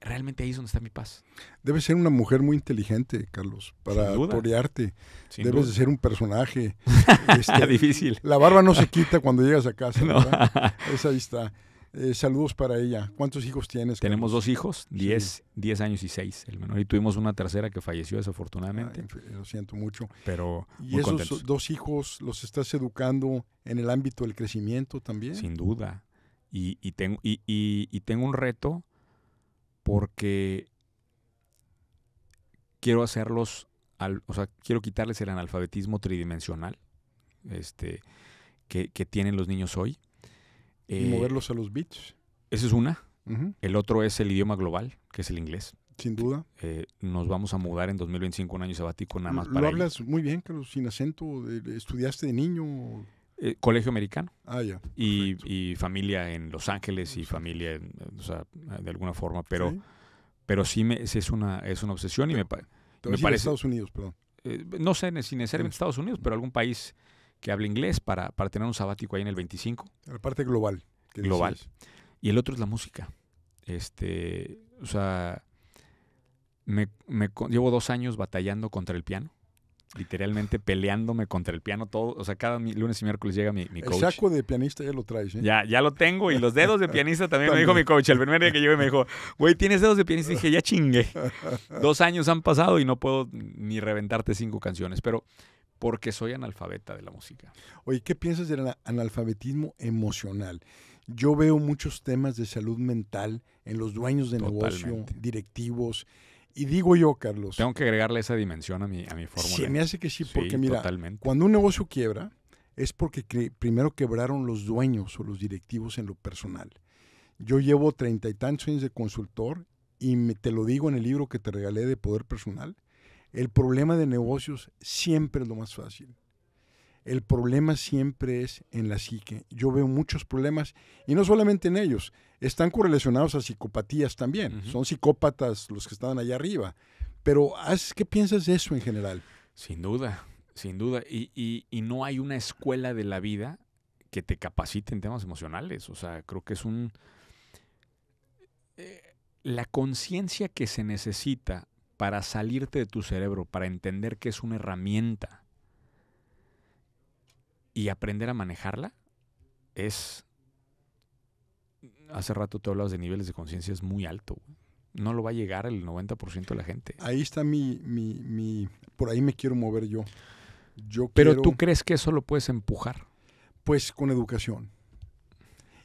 realmente ahí es donde está mi paz. Debes ser una mujer muy inteligente, Carlos, para torearte. Debes de ser un personaje. está Difícil. La barba no se quita cuando llegas a casa, Esa ahí está. Eh, saludos para ella. ¿Cuántos hijos tienes? Tenemos dos hijos, 10 años y 6, el menor. Y tuvimos una tercera que falleció desafortunadamente. lo siento mucho. Pero ¿Y esos dos hijos los estás educando en el ámbito del crecimiento también? Sin duda. Y, tengo, y tengo un reto porque quiero hacerlos, o sea, quiero quitarles el analfabetismo tridimensional este, que, que tienen los niños hoy. y eh, moverlos a los bits. Esa es una. El otro es el idioma global, que es el inglés. Sin duda. Eh, nos vamos a mudar en 2025 un año sabático nada más para. Lo hablas muy bien, Carlos, sin acento. Eh, estudiaste de niño. Eh, colegio americano. Ah, y, familia en Los Ángeles y familia, o sea, de alguna forma, pero sí, pero sí, me, es, una, es una obsesión y me, parece... Estados Unidos, eh, no sé si necesariamente Estados Unidos, pero algún país que hable inglés para, para tener un sabático ahí en el 25. La parte global. Global. Y el otro es la música. Este, o sea, me, llevo dos años batallando contra el piano literalmente peleándome contra el piano todo. O sea, cada lunes y miércoles llega mi, coach. El saco de pianista ya lo traes, ¿eh? Ya, ya lo tengo. Y los dedos de pianista también, me dijo mi coach. El primer día que llegué me dijo, güey, ¿tienes dedos de pianista? Y dije, ya chingue. Dos años han pasado y no puedo ni reventarte cinco canciones. Pero porque soy analfabeta de la música. Oye, ¿qué piensas del analfabetismo emocional? Yo veo muchos temas de salud mental en los dueños de negocio, directivos, y digo yo, Carlos. Tengo que agregarle esa dimensión a mi, a mi fórmula. Sí, me hace que sí, porque mira, cuando un negocio quiebra, es porque primero quebraron los dueños o los directivos en lo personal. Yo llevo treinta y tantos años de consultor y te lo digo en el libro que te regalé de Poder Personal. El problema de negocios siempre es lo más fácil el problema siempre es en la psique. Yo veo muchos problemas y no solamente en ellos, están correlacionados a psicopatías también. Son psicópatas los que estaban allá arriba. Pero ¿qué piensas de eso en general? Sin duda, sin duda. Y, no hay una escuela de la vida que te capacite en temas emocionales. O sea, creo que es un... Eh, la conciencia que se necesita para salirte de tu cerebro, para entender que es una herramienta y aprender a manejarla es... Hace rato te hablabas de niveles de conciencia, es muy alto. No lo va a llegar el 90% de la gente. Ahí está mi, mi, mi... Por ahí me quiero mover yo. yo Pero tú crees que eso lo puedes empujar. Pues con educación.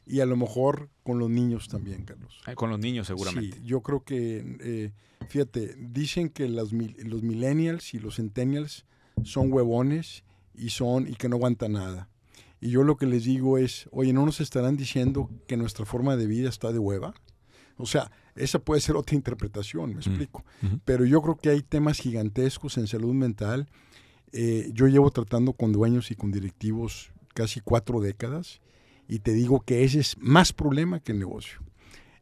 Y a lo mejor con los niños también, Carlos. Ah, con los niños seguramente. yo creo que, eh, fíjate, dicen que los millennials y los centennials son huevones y son y que no aguantan nada. Y yo lo que les digo es, oye, ¿no nos estarán diciendo que nuestra forma de vida está de hueva? O sea, esa puede ser otra interpretación, me mm. explico. Pero yo creo que hay temas gigantescos en salud mental. Eh, yo llevo tratando con dueños y con directivos casi cuatro décadas y te digo que ese es más problema que el negocio,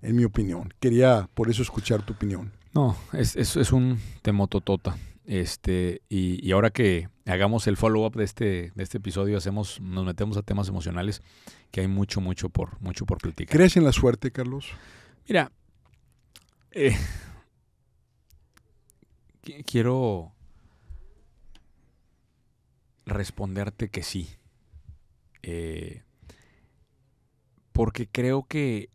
en mi opinión. Quería por eso escuchar tu opinión. No, es, es, es un temototota. Este, y ahora que, hagamos el follow-up de este, de este episodio, hacemos, nos metemos a temas emocionales, que hay mucho, mucho por, mucho por platicar. ¿Crees en la suerte, Carlos? Mira, eh, quiero responderte que sí. Eh, porque creo que.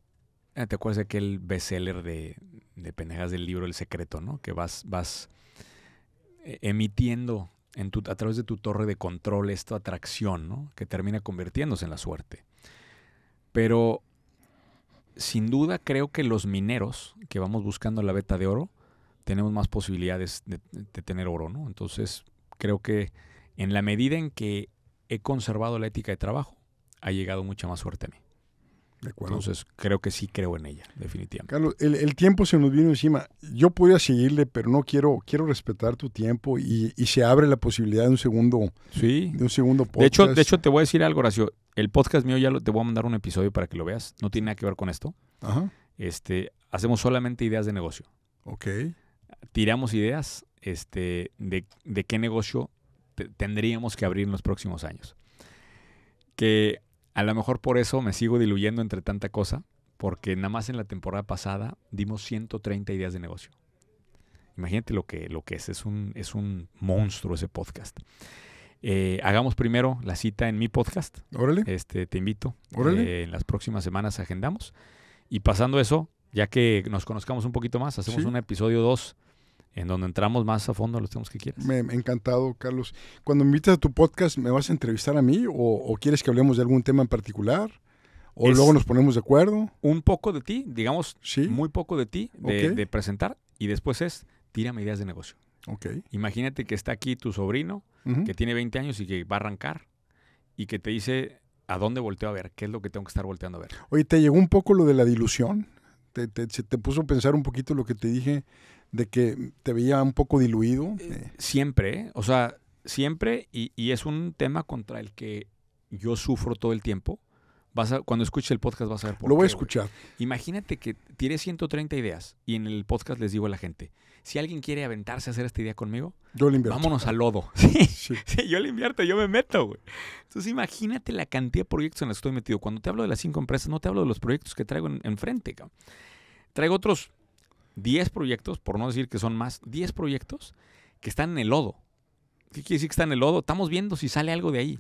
Ah, ¿Te acuerdas de aquel bestseller de, de pendejas del libro El Secreto, ¿no? Que vas, vas eh, emitiendo a través de tu torre de control esta atracción, que termina convirtiéndose en la suerte. Pero sin duda creo que los mineros que vamos buscando la beta de oro, tenemos más posibilidades de, tener oro, ¿no? Entonces creo que en la medida en que he conservado la ética de trabajo, ha llegado mucha más suerte a mí. Entonces, creo que sí creo en ella, definitivamente. Carlos, el, tiempo se nos vino encima. Yo podría seguirle, pero no quiero, quiero respetar tu tiempo y, se abre la posibilidad de un segundo, sí. de un segundo podcast. De hecho, de hecho, te voy a decir algo, Horacio. El podcast mío ya te voy a mandar un episodio para que lo veas. No tiene nada que ver con esto. Ajá. Este, hacemos solamente ideas de negocio. Ok. Tiramos ideas este, de, qué negocio tendríamos que abrir en los próximos años. Que a lo mejor por eso me sigo diluyendo entre tanta cosa, porque nada más en la temporada pasada dimos 130 ideas de negocio. Imagínate lo que, lo que es, es un, es un monstruo ese podcast. Eh, hagamos primero la cita en mi podcast. Órale. Este, te invito. Órale. Eh, en las próximas semanas agendamos. Y pasando eso, ya que nos conozcamos un poquito más, hacemos un episodio 2 en donde entramos más a fondo los temas que quieras. Me, ha encantado, Carlos. Cuando me invitas a tu podcast, ¿me vas a entrevistar a mí o, quieres que hablemos de algún tema en particular? ¿O luego nos ponemos de acuerdo? Un poco de ti, digamos, muy poco de ti, de, presentar, y después es, tírame ideas de negocio. Okay. Imagínate que está aquí tu sobrino, que tiene 20 años y que va a arrancar, y que te dice a dónde volteó a ver, qué es lo que tengo que estar volteando a ver. Oye, ¿te llegó un poco lo de la dilución? ¿Te, te puso a pensar un poquito lo que te dije de que te veía un poco diluido. Eh, eh. siempre, o sea, siempre, y, es un tema contra el que yo sufro todo el tiempo. Vas cuando escuches el podcast vas a ver por Lo voy a escuchar. Imagínate que tienes 130 ideas y en el podcast les digo a la gente, si alguien quiere aventarse a hacer esta idea conmigo, Vámonos al lodo. Sí, sí. yo le invierto, yo me meto, güey. Entonces imagínate la cantidad de proyectos en los que estoy metido. Cuando te hablo de las cinco empresas, no te hablo de los proyectos que traigo enfrente, Traigo otros 10 proyectos, por no decir que son más, 10 proyectos que están en el lodo. ¿Qué quiere decir que están en el lodo? Estamos viendo si sale algo de ahí.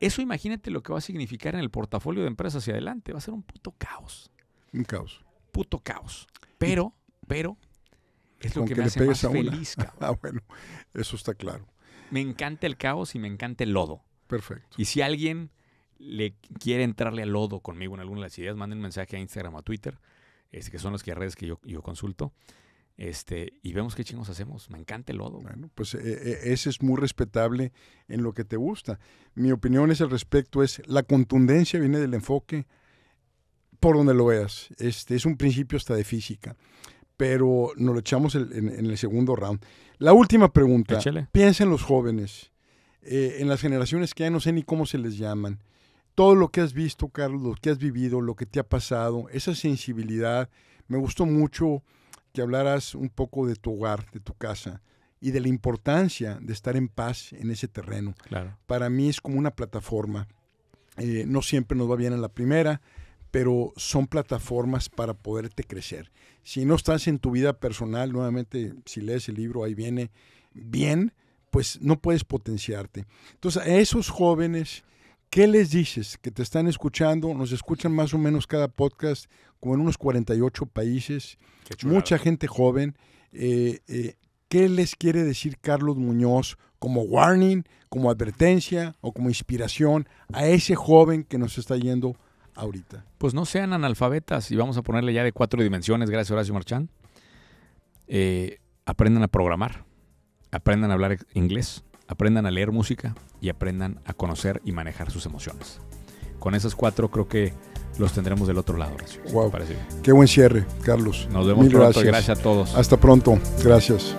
Eso imagínate lo que va a significar en el portafolio de empresas hacia adelante. Va a ser un puto caos. Un caos. Puto caos. Pero, pero, es lo que, me hace feliz. Ah, bueno, eso está claro. Me encanta el caos y me encanta el lodo. Perfecto. Y si alguien le quiere entrarle al lodo conmigo en alguna de las ideas, manden un mensaje a Instagram o a Twitter. Este, que son las que redes que yo, consulto. Este, y vemos qué chingos hacemos. Me encanta el lodo. Bueno, pues eh, eh, ese es muy respetable en lo que te gusta. Mi opinión es al respecto, es la contundencia viene del enfoque por donde lo veas. Este, es un principio hasta de física. Pero nos lo echamos en, el segundo round. La última pregunta. Piensa en los jóvenes, eh, en las generaciones que ya no sé ni cómo se les llaman todo lo que has visto, Carlos, lo que has vivido, lo que te ha pasado, esa sensibilidad. Me gustó mucho que hablaras un poco de tu hogar, de tu casa y de la importancia de estar en paz en ese terreno. Para mí es como una plataforma. Eh, no siempre nos va bien en la primera, pero son plataformas para poderte crecer. Si no estás en tu vida personal, nuevamente, si lees el libro, ahí viene bien, pues no puedes potenciarte. Entonces, a esos jóvenes ¿Qué les dices que te están escuchando? Nos escuchan más o menos cada podcast, como en unos 48 países, mucha gente joven. Eh, eh, ¿Qué les quiere decir Carlos Muñoz como warning, como advertencia o como inspiración a ese joven que nos está yendo ahorita? Pues no sean analfabetas y vamos a ponerle ya de cuatro dimensiones, gracias Horacio Marchán. Eh, aprendan a programar, aprendan a hablar inglés, aprendan a leer música y aprendan a conocer y manejar sus emociones. Con esas cuatro creo que los tendremos del otro lado. Qué buen cierre, Carlos. Nos vemos Mil pronto. Gracias. gracias a todos. Hasta pronto. Gracias.